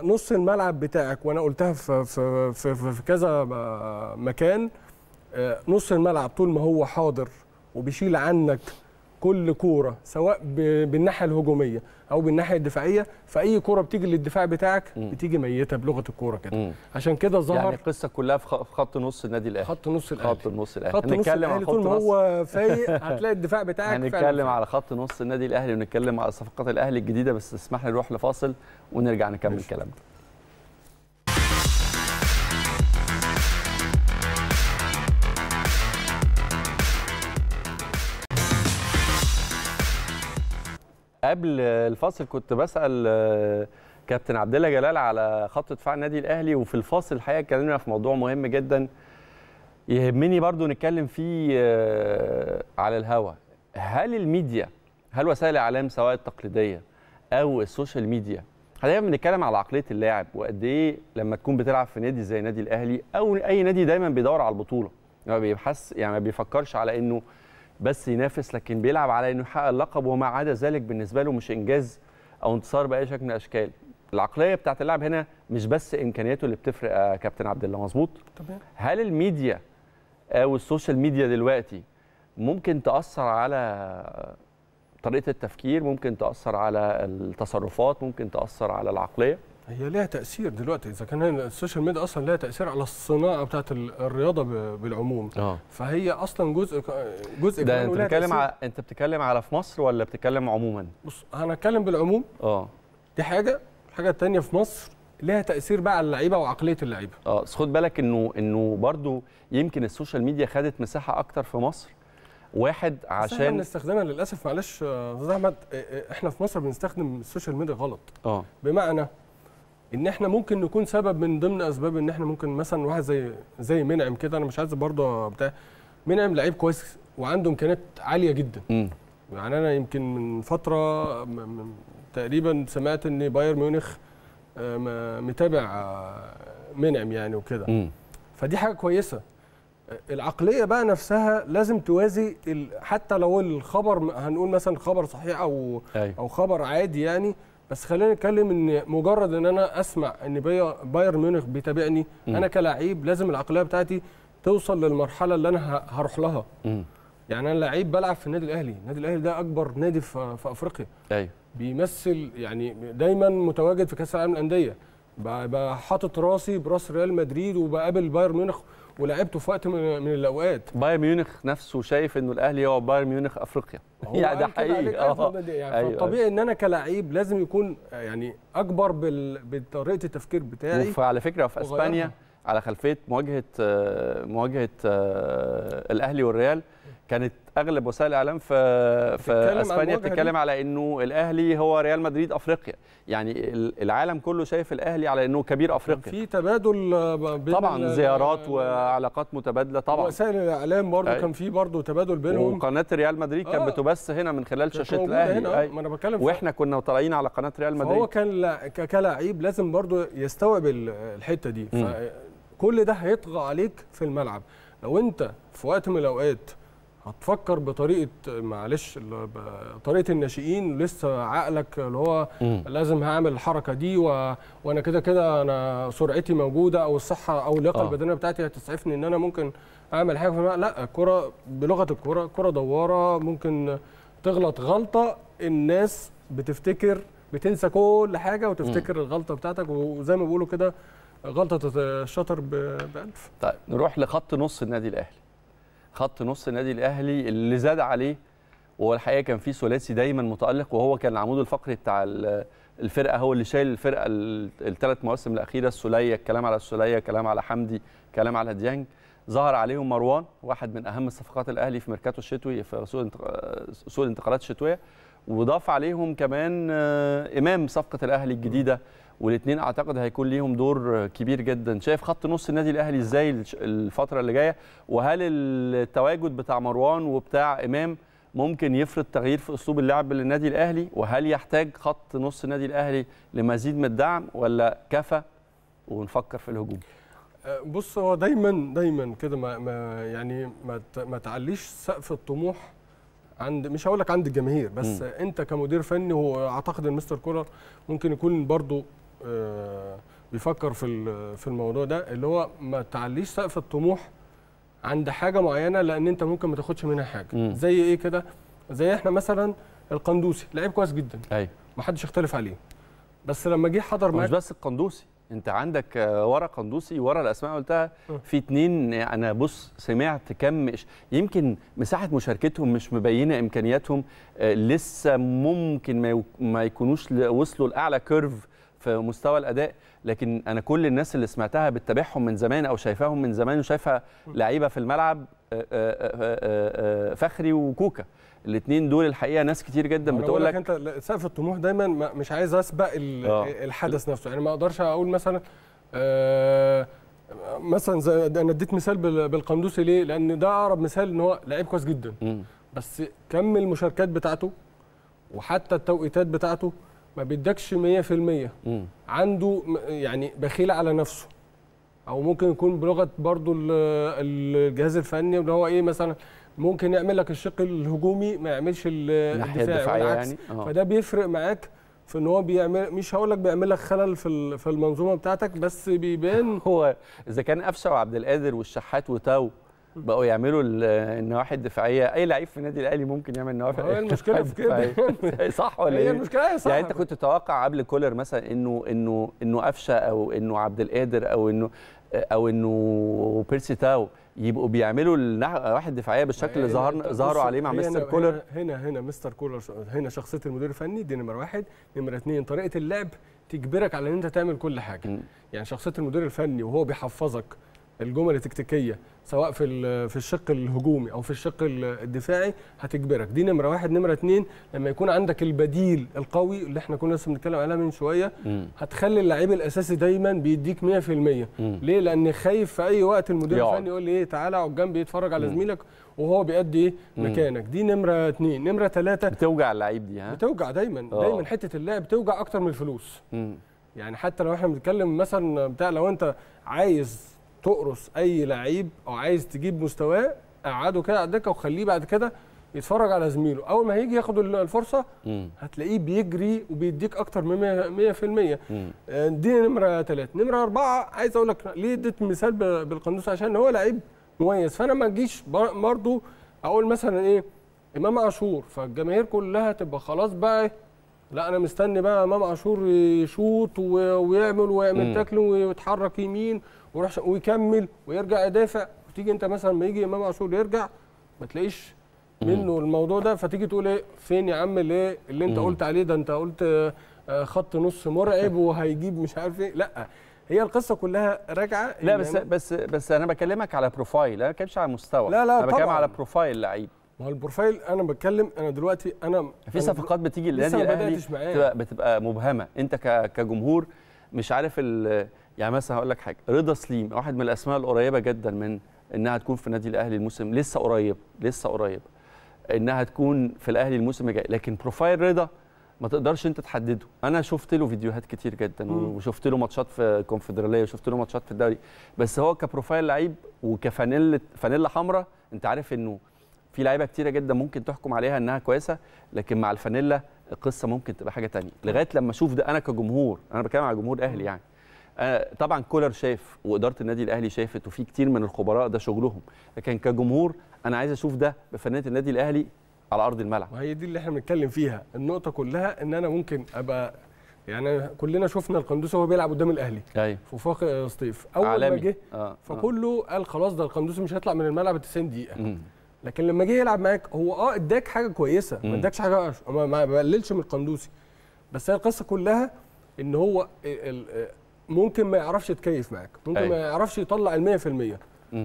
Speaker 4: نص الملعب بتاعك وانا قلتها في في في, في كذا آه، مكان آه، نص الملعب طول ما هو حاضر وبيشيل عنك كل كوره سواء بالناحيه الهجوميه او بالناحيه الدفاعيه فاي كوره بتيجي للدفاع بتاعك بتيجي ميته بلغه الكوره كده عشان كده ظهر يعني
Speaker 1: القصه كلها في خط نص النادي الاهلي خط نص الاهلي خط نص الاهلي خط نص الأهلي طول ما هو فايق هتلاقي
Speaker 4: الدفاع بتاعك هنتكلم
Speaker 1: على خط نص النادي الاهلي ونتكلم على صفقات الاهلي الجديده بس اسمح لي نروح لفاصل ونرجع نكمل كلامنا قبل الفاصل كنت بسال آه، كابتن عبد الله جلال على خط دفاع النادي الاهلي وفي الفاصل الحقيقه اتكلمنا في موضوع مهم جدا يهمني برضو نتكلم فيه آه، على الهوا هل الميديا هل وسائل الاعلام سواء التقليديه او السوشيال ميديا دايما بنتكلم على عقليه اللاعب وقد ايه لما تكون بتلعب في نادي زي نادي الاهلي او اي نادي دايما بيدور على البطوله يعني ما بيبحث يعني ما بيفكرش على انه بس ينافس لكن بيلعب على انه يحقق اللقب وما عدا ذلك بالنسبه له مش انجاز او انتصار باي شكل من الاشكال العقليه بتاعت اللاعب هنا مش بس امكانياته اللي بتفرق يا آه، كابتن عبد الله مظبوط تمام هل الميديا او آه، السوشيال ميديا دلوقتي ممكن تاثر على آه، طريقه التفكير ممكن تاثر على التصرفات ممكن تاثر على العقليه
Speaker 4: هي ليها تاثير دلوقتي اذا كان السوشيال ميديا اصلا ليها تاثير على الصناعه بتاعت الرياضه بالعموم آه. فهي اصلا جزء جزء ده انت بتتكلم على
Speaker 1: انت بتتكلم على في مصر ولا بتتكلم عموما بص انا اتكلم بالعموم اه دي حاجه الحاجه الثانيه في مصر ليها تاثير بقى على اللعيبه وعقليه اللعيبه اه خد بالك انه انه برضو يمكن السوشيال ميديا خدت مساحه اكتر في مصر واحد عشان
Speaker 4: بنستخدمها للاسف معلش آه، استاذ احمد احنا في مصر بنستخدم السوشيال ميديا غلط اه بمعنى ان احنا ممكن نكون سبب من ضمن اسباب ان احنا ممكن مثلا واحد زي زي منعم كده انا مش عايز برضه بتاع منعم لعيب كويس وعنده امكانيات عاليه جدا م. يعني انا يمكن من فتره تقريبا سمعت ان بايرن ميونخ آه، متابع آه، منعم يعني وكده فدي حاجه كويسه العقليه بقى نفسها لازم توازي حتى لو الخبر هنقول مثلا خبر صحيح او أي. أيوه. او خبر عادي يعني بس خلينا نتكلم ان مجرد ان انا اسمع ان بايرن ميونخ بيتابعني انا كلاعب لازم العقليه بتاعتي توصل للمرحله اللي انا هروح لها م. يعني انا لعيب بلعب في النادي الاهلي النادي الاهلي ده اكبر نادي في, في افريقيا ايوه بيمثل يعني دايما متواجد في كاس العالم للانديه بحاطط حاطط راسي براس ريال مدريد وبقابل
Speaker 1: بايرن ميونخ ولعبته في وقت من الاوقات بايرن ميونخ نفسه شايف انه الاهلي هو بايرن ميونخ افريقيا يعني ده حقيقي اه يعني أيوة طبيعي ان
Speaker 4: انا كلاعب لازم يكون يعني اكبر بطريقه التفكير بتاعي وعلى فكره في اسبانيا
Speaker 1: على خلفيه مواجهه آه، مواجهه آه، الاهلي والريال كانت اغلب وسائل الاعلام في في اسبانيا بتتكلم على انه الاهلي هو ريال مدريد افريقيا يعني العالم كله شايف الاهلي على انه كبير افريقيا في تبادل بين طبعا زيارات وعلاقات متبادله طبعا وسائل الاعلام برضو كان
Speaker 4: في برضو تبادل
Speaker 1: بينهم وقناه ريال مدريد كانت آه. بتبث هنا من خلال شاشه الاهلي هنا. ما انا بتكلم واحنا كنا طالعين على قناه ريال مدريد هو
Speaker 4: كان كلاعب لازم برضو يستوعب الحته دي كل ده هيطغى عليك في الملعب لو انت في وقت من الاوقات هتفكر بطريقه معلش طريقه الناشئين لسه عقلك اللي هو م. لازم هعمل الحركه دي و... وانا كده كده انا سرعتي موجوده او الصحه او اللياقه آه. البدنيه بتاعتي هتسعفني ان انا ممكن اعمل حاجه فما لا الكره بلغه الكره كره دواره ممكن تغلط غلطه الناس بتفتكر بتنسى كل حاجه وتفتكر م. الغلطه بتاعتك وزي ما بيقولوا كده غلطه الشطر 1000
Speaker 1: طيب نروح لخط نص النادي الاهلي خط نص النادي الاهلي اللي زاد عليه وهو الحقيقه كان فيه ثلاثي دايما متالق وهو كان العمود الفقري بتاع الفرقه هو اللي شايل الفرقه الثلاث مواسم الاخيره السوليه الكلام على السوليه كلام على حمدي كلام على ديانج ظهر عليهم مروان واحد من اهم صفقات الاهلي في ميركاتو الشتوي في سوق الانتقالات الشتويه وضاف عليهم كمان آه، امام صفقه الاهلي الجديده والاثنين اعتقد هيكون ليهم دور كبير جدا شايف خط نص النادي الاهلي ازاي الفتره اللي جايه وهل التواجد بتاع مروان وبتاع امام ممكن يفرض تغيير في اسلوب اللعب للنادي الاهلي وهل يحتاج خط نص النادي الاهلي لمزيد من الدعم ولا كفى ونفكر في الهجوم
Speaker 4: أه، بص هو دايما دايما كده ما, يعني ما ما تعليش سقف الطموح عند مش هقول لك عند الجماهير بس م. انت كمدير فني واعتقد ان مستر كولر ممكن يكون برضو آه، بيفكر في في الموضوع ده اللي هو ما تعليش سقف الطموح عند حاجه معينه لان انت ممكن ما تاخدش منها حاجه مم. زي ايه كده زي احنا مثلا القندوسي لعيب كويس جدا ايوه ما حدش يختلف عليه
Speaker 1: بس لما جه حضر مش بس القندوسي انت عندك ورا قندوسي ورا الاسماء قلتها في اتنين انا بص سمعت كم يمكن مساحه مشاركتهم مش مبينه امكانياتهم آه، لسه ممكن ما يكونوش وصلوا لاعلى كيرف في مستوى الاداء لكن انا كل الناس اللي سمعتها بتتابعهم من زمان او شايفاهم من زمان وشايفه لعيبه في الملعب آه، آه، آه، فخري وكوكا الاثنين دول الحقيقه ناس كتير جدا بتقول لك
Speaker 4: انت سقف الطموح دايما مش عايز اسبق الحدث نفسه يعني ما اقدرش اقول مثلا مثلا زي انا اديت مثال بالقندوسي ليه؟ لان ده اقرب مثال ان هو لعيب كويس جدا بس كم المشاركات بتاعته وحتى التوقيتات بتاعته ما بيدكش 100% عنده يعني بخيل على نفسه او ممكن يكون بلغه برضو الجهاز الفني اللي هو ايه مثلا ممكن يعمل لك الشق الهجومي ما يعملش الدفاعي يعني أوه. آه. فده بيفرق معاك في ان هو بيعمل مش
Speaker 1: هقول لك بيعمل لك خلل في في المنظومه بتاعتك بس بيبان هو اذا كان قفشه وعبد القادر والشحات وتاو بقوا يعملوا النواحي الدفاعيه اي لعيب في النادي الاهلي ممكن يعمل نواحي هي المشكله في كده طيب. صح ولا ايه المشكله صح يعني انت كنت تتوقع قبل كولر مثلا انه انه انه قفشه او انه عبد القادر او انه او انه بيرسي تاو يبقوا بيعملوا النواحي الدفاعيه بالشكل اللي ظهر ظهروا عليه مع مستر كولر
Speaker 4: هنا هنا مستر كولر هنا شخصيه المدير الفني دي نمره واحد نمره اثنين طريقه اللعب تجبرك على ان انت تعمل كل حاجه يعني شخصيه المدير الفني وهو بيحفظك الجمل التكتيكيه سواء في في الشق الهجومي او في الشق الدفاعي هتجبرك دي نمره واحد نمره اتنين لما يكون عندك البديل القوي اللي احنا كنا لسه بنتكلم عليها من شويه هتخلي اللعيب الاساسي دايما بيديك 100% ليه لان خايف في اي وقت المدير الفني يقول لي ايه تعالى اقعد جنبي اتفرج على زميلك وهو بيأدي ايه مكانك دي نمره اتنين نمره ثلاثه بتوجع اللعيب دي ها بتوجع دايما أوه. دايما حته اللاعب بتوجع اكتر من الفلوس مم. يعني حتى لو احنا بنتكلم مثلا بتاع لو انت عايز تقرص اي لعيب او عايز تجيب مستواه قعده كده على الدكه وخليه بعد كده يتفرج على زميله اول ما هيجي ياخد الفرصه هتلاقيه بيجري وبيديك اكتر من 100% آه، دي نمره ثلاثة نمره أربعة عايز اقول لك ليه اديت مثال بالقندوس عشان هو لعيب مميز فانا ما اجيش برضه اقول مثلا ايه امام عاشور فالجماهير كلها تبقى خلاص بقى إيه، لا انا مستني بقى امام عاشور يشوط ويعمل ويعمل تاكل ويتحرك يمين ويروح ويكمل ويرجع يدافع وتيجي انت مثلا ما يجي امام عاشور يرجع ما تلاقيش منه الموضوع ده فتيجي تقول ايه فين يا عم اللي إيه؟ اللي انت قلت عليه ده انت قلت آه، خط نص مرعب وهيجيب مش عارف ايه لا
Speaker 1: هي القصه كلها راجعه لا بس يعني بس بس انا بكلمك على بروفايل انا ما بتكلمش على مستوى لا لا انا بتكلم على بروفايل لعيب ما هو البروفايل انا
Speaker 4: بتكلم انا دلوقتي انا في صفقات بتيجي للنادي الاهلي بتبقى,
Speaker 1: بتبقى مبهمه انت كجمهور مش عارف ال يعني مثلا هقول لك حاجه رضا سليم واحد من الاسماء القريبه جدا من انها تكون في النادي الاهلي الموسم لسه قريب لسه قريب انها تكون في الاهلي الموسم الجاي لكن بروفايل رضا ما تقدرش انت تحدده انا شفت له فيديوهات كتير جدا وشفت له ماتشات في الكونفدراليه وشفت له ماتشات في الدوري بس هو كبروفايل لعيب وكفانيلا فانيلا حمراء انت عارف انه في لعيبه كتيره جدا ممكن تحكم عليها انها كويسه لكن مع الفانيلا القصه ممكن تبقى حاجه تانية لغايه لما اشوف ده انا كجمهور انا بتكلم على جمهور اهلي يعني آه، طبعا كولر شاف واداره النادي الاهلي شافت وفي كتير من الخبراء ده شغلهم لكن كجمهور انا عايز اشوف ده بفنيه النادي الاهلي على ارض الملعب
Speaker 4: وهي دي اللي احنا بنتكلم فيها النقطه كلها ان انا ممكن ابقى يعني كلنا شفنا القندوسي وهو بيلعب قدام الاهلي
Speaker 1: ايوه وفاق آه، سطيف اول ما جه آه،, آه. فكله
Speaker 4: قال خلاص ده القندوسي مش هيطلع من الملعب 90 دقيقه لكن لما جه يلعب معاك هو اه اداك حاجه كويسه ما اداكش حاجه ما بقللش من القندوسي بس هي القصه كلها ان هو ممكن ما يعرفش يتكيف معاك ممكن أي. أيوة. ما يعرفش يطلع ال 100%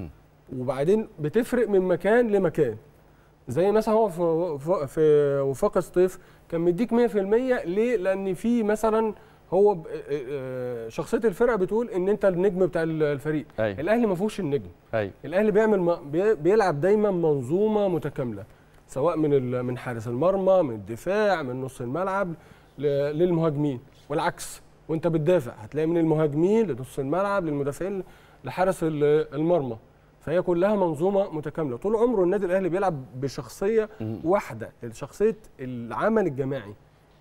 Speaker 4: وبعدين بتفرق من مكان لمكان زي مثلا هو في في وفاق الصيف كان مديك 100% ليه لان في مثلا هو شخصيه الفرقه بتقول ان انت النجم بتاع الفريق أي. أيوة. الاهلي ما فيهوش النجم أي. أيوة. الاهلي بيعمل بيلعب دايما منظومه متكامله سواء من من حارس المرمى من الدفاع من نص الملعب للمهاجمين والعكس وانت بتدافع هتلاقي من المهاجمين لنص الملعب للمدافعين لحارس المرمى فهي كلها منظومه متكامله طول عمره النادي الاهلي بيلعب بشخصيه واحده شخصيه العمل الجماعي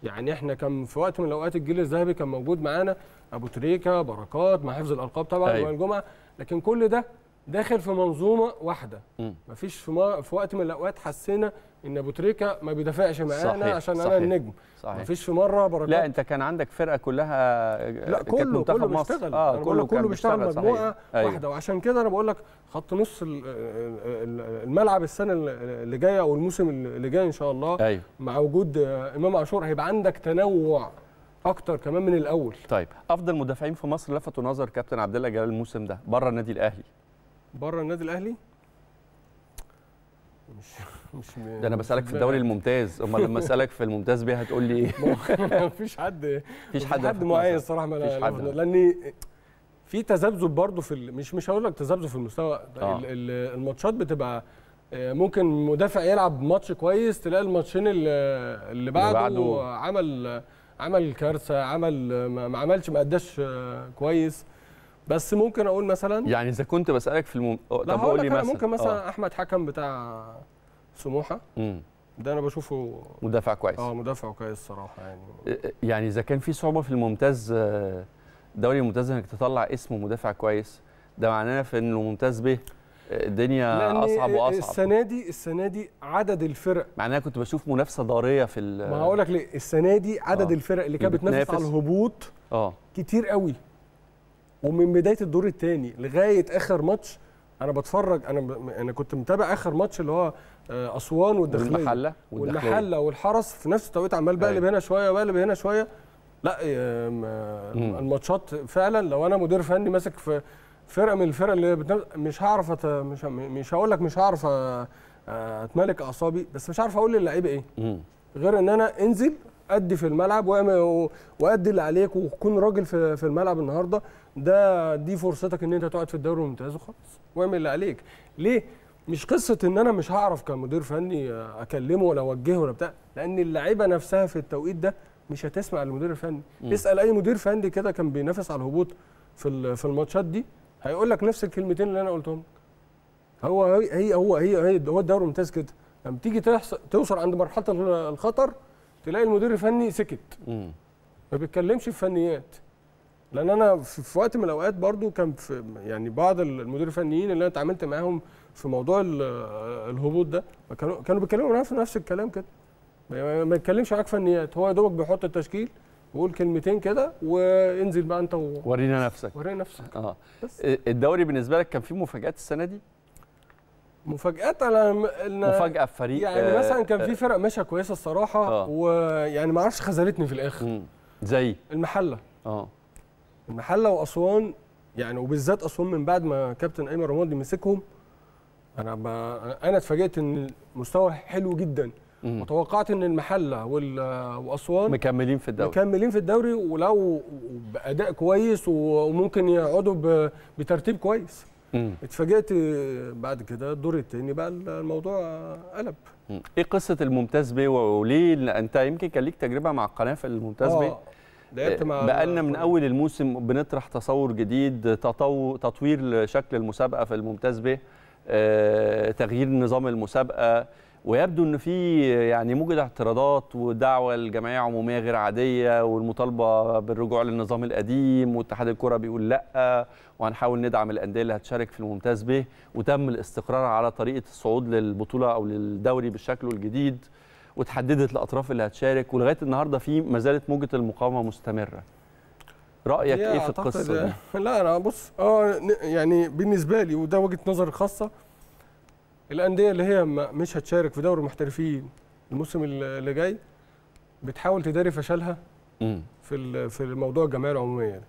Speaker 4: يعني احنا كان في وقت من الاوقات الجيل الذهبي كان موجود معانا ابو تريكه بركات مع حفظ الالقاب طبعا أيوة. الجمعه لكن كل ده داخل في منظومه واحده مفيش في, ما في وقت من الاوقات حسينا ان ابو
Speaker 1: تريكه ما بيدافعش معانا عشان صحيح. انا النجم صحيح. مفيش في مره بركات لا انت كان عندك فرقه كلها آه، لا كله كله مصر. بيشتغل آه كله كله بيشتغل مجموعه أيوه. واحده
Speaker 4: وعشان كده انا بقول لك خط نص آه، آه، الملعب السنه اللي جايه او الموسم اللي جاي
Speaker 1: ان شاء الله أيوه.
Speaker 4: مع وجود امام عاشور هيبقى عندك تنوع
Speaker 1: اكتر كمان من الاول طيب افضل مدافعين في مصر لفتوا نظر كابتن عبد الله جلال الموسم ده بره النادي الاهلي
Speaker 4: بره النادي الاهلي
Speaker 1: مش مش م... ده انا بسالك في الدوري الممتاز امال لما اسالك في الممتاز بيها هتقول لي ايه مفيش حد مفيش حد حد
Speaker 4: معين الصراحه لاني في تذبذب برضه في مش مش هقول لك تذبذب في المستوى آه. الماتشات بتبقى آه، ممكن مدافع يلعب ماتش كويس تلاقي الماتشين اللي بعده, اللي بعده عمل عمل كارثه عمل ما عملش ما اداش آه، كويس بس ممكن اقول مثلا يعني
Speaker 1: اذا كنت بسالك في المم... طب قول لي مثلا ممكن مثلا
Speaker 4: أوه. احمد حكم بتاع سموحه امم ده انا بشوفه
Speaker 1: مدافع كويس اه
Speaker 4: مدافع كويس الصراحه يعني
Speaker 1: آه، آه، يعني اذا كان في صعوبه في الممتاز آه، دوري الممتاز انك تطلع اسم مدافع كويس ده معناه في انه ممتاز به الدنيا اصعب واصعب السنه
Speaker 4: دي السنه دي عدد الفرق
Speaker 1: معناها كنت بشوف منافسه ضاريه في ما هقول
Speaker 4: لك ليه السنه دي عدد أوه. الفرق اللي كانت بتنافس على الهبوط اه كتير قوي ومن بدايه الدور الثاني لغايه اخر ماتش انا بتفرج انا ب... انا كنت متابع اخر ماتش اللي هو آه، اسوان والدخليه والمحله والمحله والحرس في نفس التوقيت عمال بقلب أيوه. هنا شويه بقلب هنا شويه لا آه، آه، الماتشات فعلا لو انا مدير فني ماسك في فرقه من الفرق اللي بتنف... مش هعرف أت... مش مش هقول لك مش هعرف أ... اتملك اعصابي بس مش عارف اقول للعيبه ايه غير ان انا انزل ادي في الملعب وادي اللي عليك وكون راجل في الملعب النهارده ده دي فرصتك ان انت تقعد في الدوري الممتاز وخلاص واعمل اللي عليك ليه مش قصه ان انا مش هعرف كمدير فني آه، اكلمه ولا اوجهه ولا بتاع لان اللعيبه نفسها في التوقيت ده مش هتسمع المدير الفني اسال اي مدير فني كده كان بينافس على الهبوط في في الماتشات دي هيقول لك نفس الكلمتين اللي انا قلتهم هو هي هو هي, هي هو الدوري الممتاز كده لما تيجي توصل عند مرحله الخطر تلاقي المدير الفني سكت ما بيتكلمش في فنيات لان انا في وقت من الاوقات برضو كان في يعني بعض المدير الفنيين اللي انا اتعاملت معاهم في موضوع الهبوط ده كانوا كانوا بيتكلموا نفس نفس الكلام كده ما يتكلمش معاك فنيات هو يا دوبك بيحط التشكيل وقول كلمتين كده وانزل بقى انت و... ورينا نفسك ورينا نفسك
Speaker 1: اه بس. الدوري بالنسبه لك كان فيه مفاجات السنه دي مفاجاه
Speaker 4: إن مفاجاه في فريق يعني آه مثلا كان في آه، فرق ماشيه كويسه الصراحه آه. ويعني ما اعرفش خذلتني في الاخر زي المحله اه المحله واسوان يعني وبالذات اسوان من بعد ما كابتن ايمن رمادي مسكهم انا ب... انا اتفاجئت ان المستوى حلو جدا وتوقعت ان المحله وال... واسوان
Speaker 1: مكملين في الدوري
Speaker 4: مكملين في الدوري ولو باداء كويس وممكن يقعدوا ب... بترتيب كويس اتفاجئت بعد كده الدور الثاني بقى الموضوع قلب
Speaker 1: مم. ايه قصه الممتاز بيه وليه انت يمكن كان ليك تجربه مع القناه في الممتاز آه، بيه بقالنا من اول الموسم بنطرح تصور جديد تطوير شكل المسابقه في الممتاز به آه، تغيير نظام المسابقه ويبدو ان في يعني موجة اعتراضات ودعوه لجمعيه عموميه غير عاديه والمطالبه بالرجوع للنظام القديم واتحاد الكره بيقول لا وهنحاول ندعم الانديه اللي هتشارك في الممتاز به وتم الاستقرار على طريقه الصعود للبطوله او للدوري بالشكل الجديد وتحددت الاطراف اللي هتشارك ولغايه النهارده في ما زالت موجه المقاومه مستمره رايك ايه في القصه دي
Speaker 4: لا انا بص اه يعني بالنسبه لي وده وجهه نظر خاصه الانديه اللي هي مش هتشارك في دوري المحترفين الموسم اللي جاي بتحاول تداري فشلها في في الموضوع الجمعيه العموميه يعني.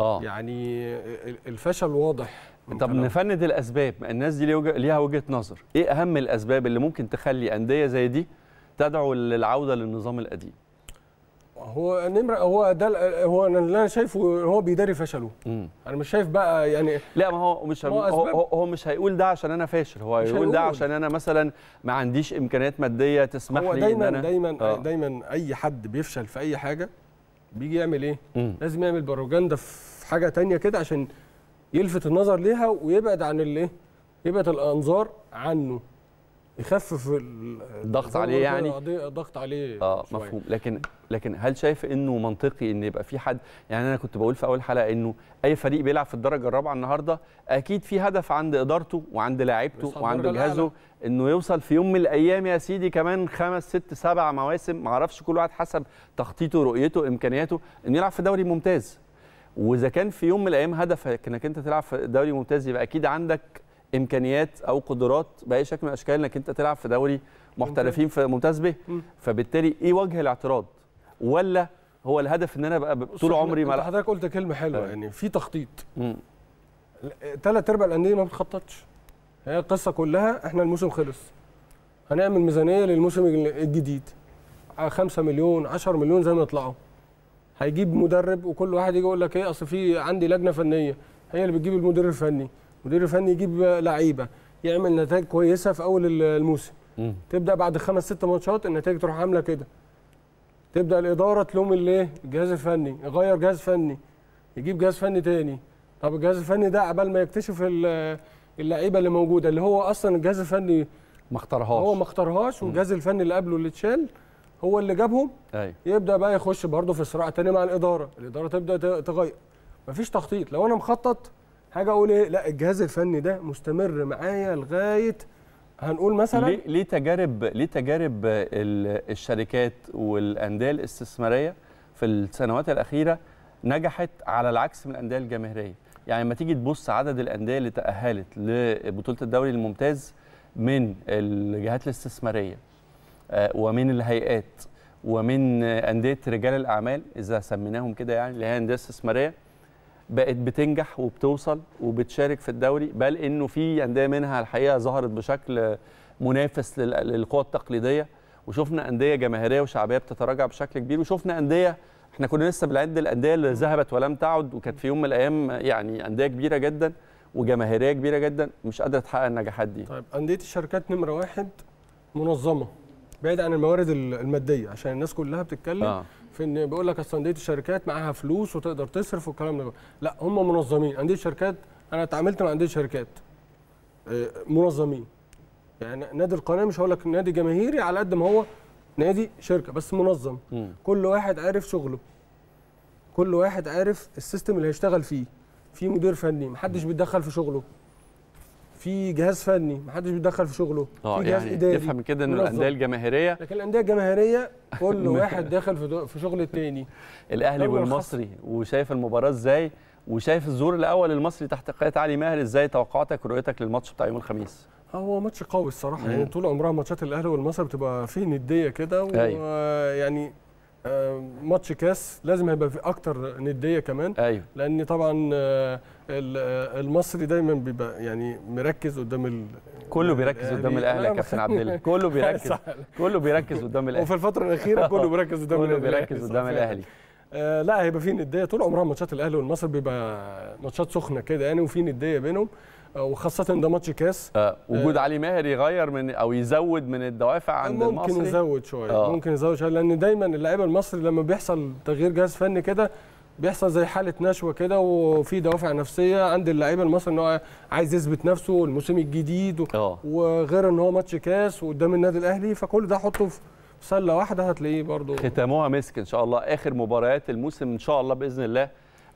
Speaker 4: اه يعني الفشل
Speaker 1: واضح طب نفند الاسباب الناس دي ليها وجهه نظر ايه اهم الاسباب اللي ممكن تخلي انديه زي دي تدعو للعوده للنظام القديم
Speaker 4: هو نمره هو ده هو اللي انا شايفه هو بيداري فشله مم.
Speaker 1: انا مش شايف بقى يعني لا ما هو مش هو, هو, هو مش هيقول ده عشان انا فاشل هو هيقول ده عشان انا مثلا ما عنديش امكانيات ماديه تسمح هو لي دايما إن أنا دايما آه.
Speaker 4: دايما اي حد بيفشل في اي حاجه بيجي يعمل ايه مم. لازم يعمل بروجندا في حاجه تانية كده عشان يلفت النظر ليها ويبعد عن الايه يبعد الانظار عنه يخفف الضغط عليه يعني ضغط عليه اه شوية. مفهوم
Speaker 1: لكن لكن هل شايف انه منطقي ان يبقى في حد يعني انا كنت بقول في اول حلقه انه اي فريق بيلعب في الدرجه الرابعه النهارده اكيد في هدف عند ادارته وعند لاعيبته وعند جهازه انه يوصل في يوم من الايام يا سيدي كمان خمس ست سبع مواسم ما اعرفش كل واحد حسب تخطيطه رؤيته امكانياته انه يلعب في دوري ممتاز واذا كان في يوم من الايام هدفك انك انت تلعب في دوري ممتاز يبقى اكيد عندك امكانيات او قدرات باي شكل من الاشكال انك انت تلعب في دوري محترفين في ممتاز به فبالتالي ايه وجه الاعتراض ولا هو الهدف ان انا بقى طول عمري ما
Speaker 4: حضرتك قلت كلمه حلوه أيوة. يعني في تخطيط ثلاث ارباع الانديه ما بتخططش هي القصه كلها احنا الموسم خلص هنعمل ميزانيه للموسم الجديد 5 مليون 10 مليون زي ما يطلعوا هيجيب مدرب وكل واحد يجي يقول لك ايه اصل في عندي لجنه فنيه هي اللي بتجيب المدير الفني مدير فني يجيب لعيبه يعمل نتائج كويسه في اول الموسم مم. تبدا بعد خمس ست ماتشات النتائج تروح عامله كده تبدا الاداره تلوم الايه الجهاز الفني يغير جهاز فني يجيب جهاز فني تاني طب الجهاز الفني ده عبال ما يكتشف اللعيبه اللي موجوده اللي هو اصلا الجهاز الفني ما اختارهاش هو ما اختارهاش والجهاز الفني اللي قبله اللي اتشال هو اللي جابهم أي. يبدا بقى يخش برده في صراع تاني مع الاداره الاداره تبدا تغير مفيش تخطيط لو انا مخطط هاجي اقول ايه لا الجهاز الفني ده مستمر معايا لغايه هنقول مثلا ليه,
Speaker 1: ليه تجارب ليه تجارب الشركات والانديه الاستثماريه في السنوات الاخيره نجحت على العكس من الانديه الجماهيريه يعني لما تيجي تبص عدد الانديه اللي تاهلت لبطوله الدوري الممتاز من الجهات الاستثماريه آه، ومن الهيئات ومن انديه رجال الاعمال اذا سميناهم كده يعني اللي هي انديه استثماريه بقت بتنجح وبتوصل وبتشارك في الدوري بل انه في انديه منها الحقيقه ظهرت بشكل منافس للقوى التقليديه وشفنا انديه جماهيريه وشعبيه بتتراجع بشكل كبير وشفنا انديه احنا كنا لسه بنعد الانديه اللي ذهبت ولم تعد وكانت في يوم من الايام يعني انديه كبيره جدا وجماهيريه كبيره جدا مش قادره تحقق النجاحات دي. طيب
Speaker 4: انديه الشركات نمره واحد منظمه بعيد عن الموارد الماديه عشان الناس كلها بتتكلم آه. في ان بيقول لك اصل انديه الشركات معاها فلوس وتقدر تصرف والكلام ده لا هم منظمين انديه الشركات انا اتعاملت مع انديه الشركات آه، منظمين يعني نادي القناه مش هقول لك نادي جماهيري على قد ما هو نادي شركه بس منظم م. كل واحد عارف شغله كل واحد عارف السيستم اللي هيشتغل فيه في مدير فني محدش بيتدخل في شغله في جهاز فني ما حدش بيتدخل في شغله اه يعني إداري. يفهم من كده ان الانديه
Speaker 1: الجماهيريه لكن
Speaker 4: الانديه الجماهيريه كل واحد
Speaker 1: داخل في, في شغل التاني الاهلي والمصري وشايف المباراه ازاي وشايف الظهور الاول المصري تحت قياده علي ماهر ازاي توقعاتك ورؤيتك للماتش بتاع يوم الخميس
Speaker 4: هو ماتش قوي الصراحه يعني طول عمرها ماتشات الاهلي والمصري بتبقى فيه نديه كده أيوة. ويعني آه، ماتش كاس لازم هيبقى في اكتر نديه كمان أيوه. لان طبعا آه، آه، المصري دايما بيبقى يعني مركز قدام ال... كله يعني بيركز قدام الاهلي يا كابتن عبد الله كله بيركز كله بيركز قدام الاهلي وفي الفتره الاخيره كله بيركز قدام الاهلي كله بيركز قدام الاهلي لا هيبقى في نديه طول عمرها ماتشات الاهلي والمصري بيبقى ماتشات سخنه كده يعني وفي نديه بينهم آه، وخاصه ده ماتش كاس
Speaker 1: آه وجود آه علي ماهر يغير من او يزود من الدوافع عند ممكن المصري ممكن يزود شويه آه. ممكن
Speaker 4: يزود شويه لان دايما اللاعب المصري لما بيحصل تغيير جهاز فني كده بيحصل زي حاله نشوه كده وفي دوافع نفسيه عند اللعيبه المصري ان هو عايز يثبت
Speaker 1: نفسه الموسم الجديد آه.
Speaker 4: وغير ان هو ماتش كاس وقدام النادي الاهلي فكل ده حطه في سله واحده هتلاقيه برضه
Speaker 1: ختاموها مسك ان شاء الله اخر مباريات الموسم ان شاء الله باذن الله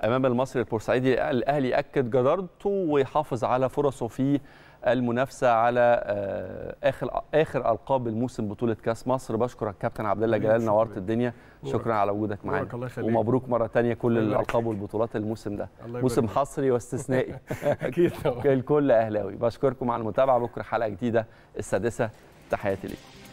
Speaker 1: امام المصري البورسعيدي الاهلي اكد جدارته ويحافظ على فرصه في المنافسه على آه، اخر اخر القاب الموسم بطوله كاس مصر بشكر الكابتن عبد الله جلال نورت الدنيا شكرا على وجودك معانا ومبروك مره ثانيه كل الالقاب والبطولات الموسم ده موسم حصري واستثنائي اكيد الكل اهلاوي بشكركم على المتابعه بكره حلقه جديده السادسه تحياتي ليكم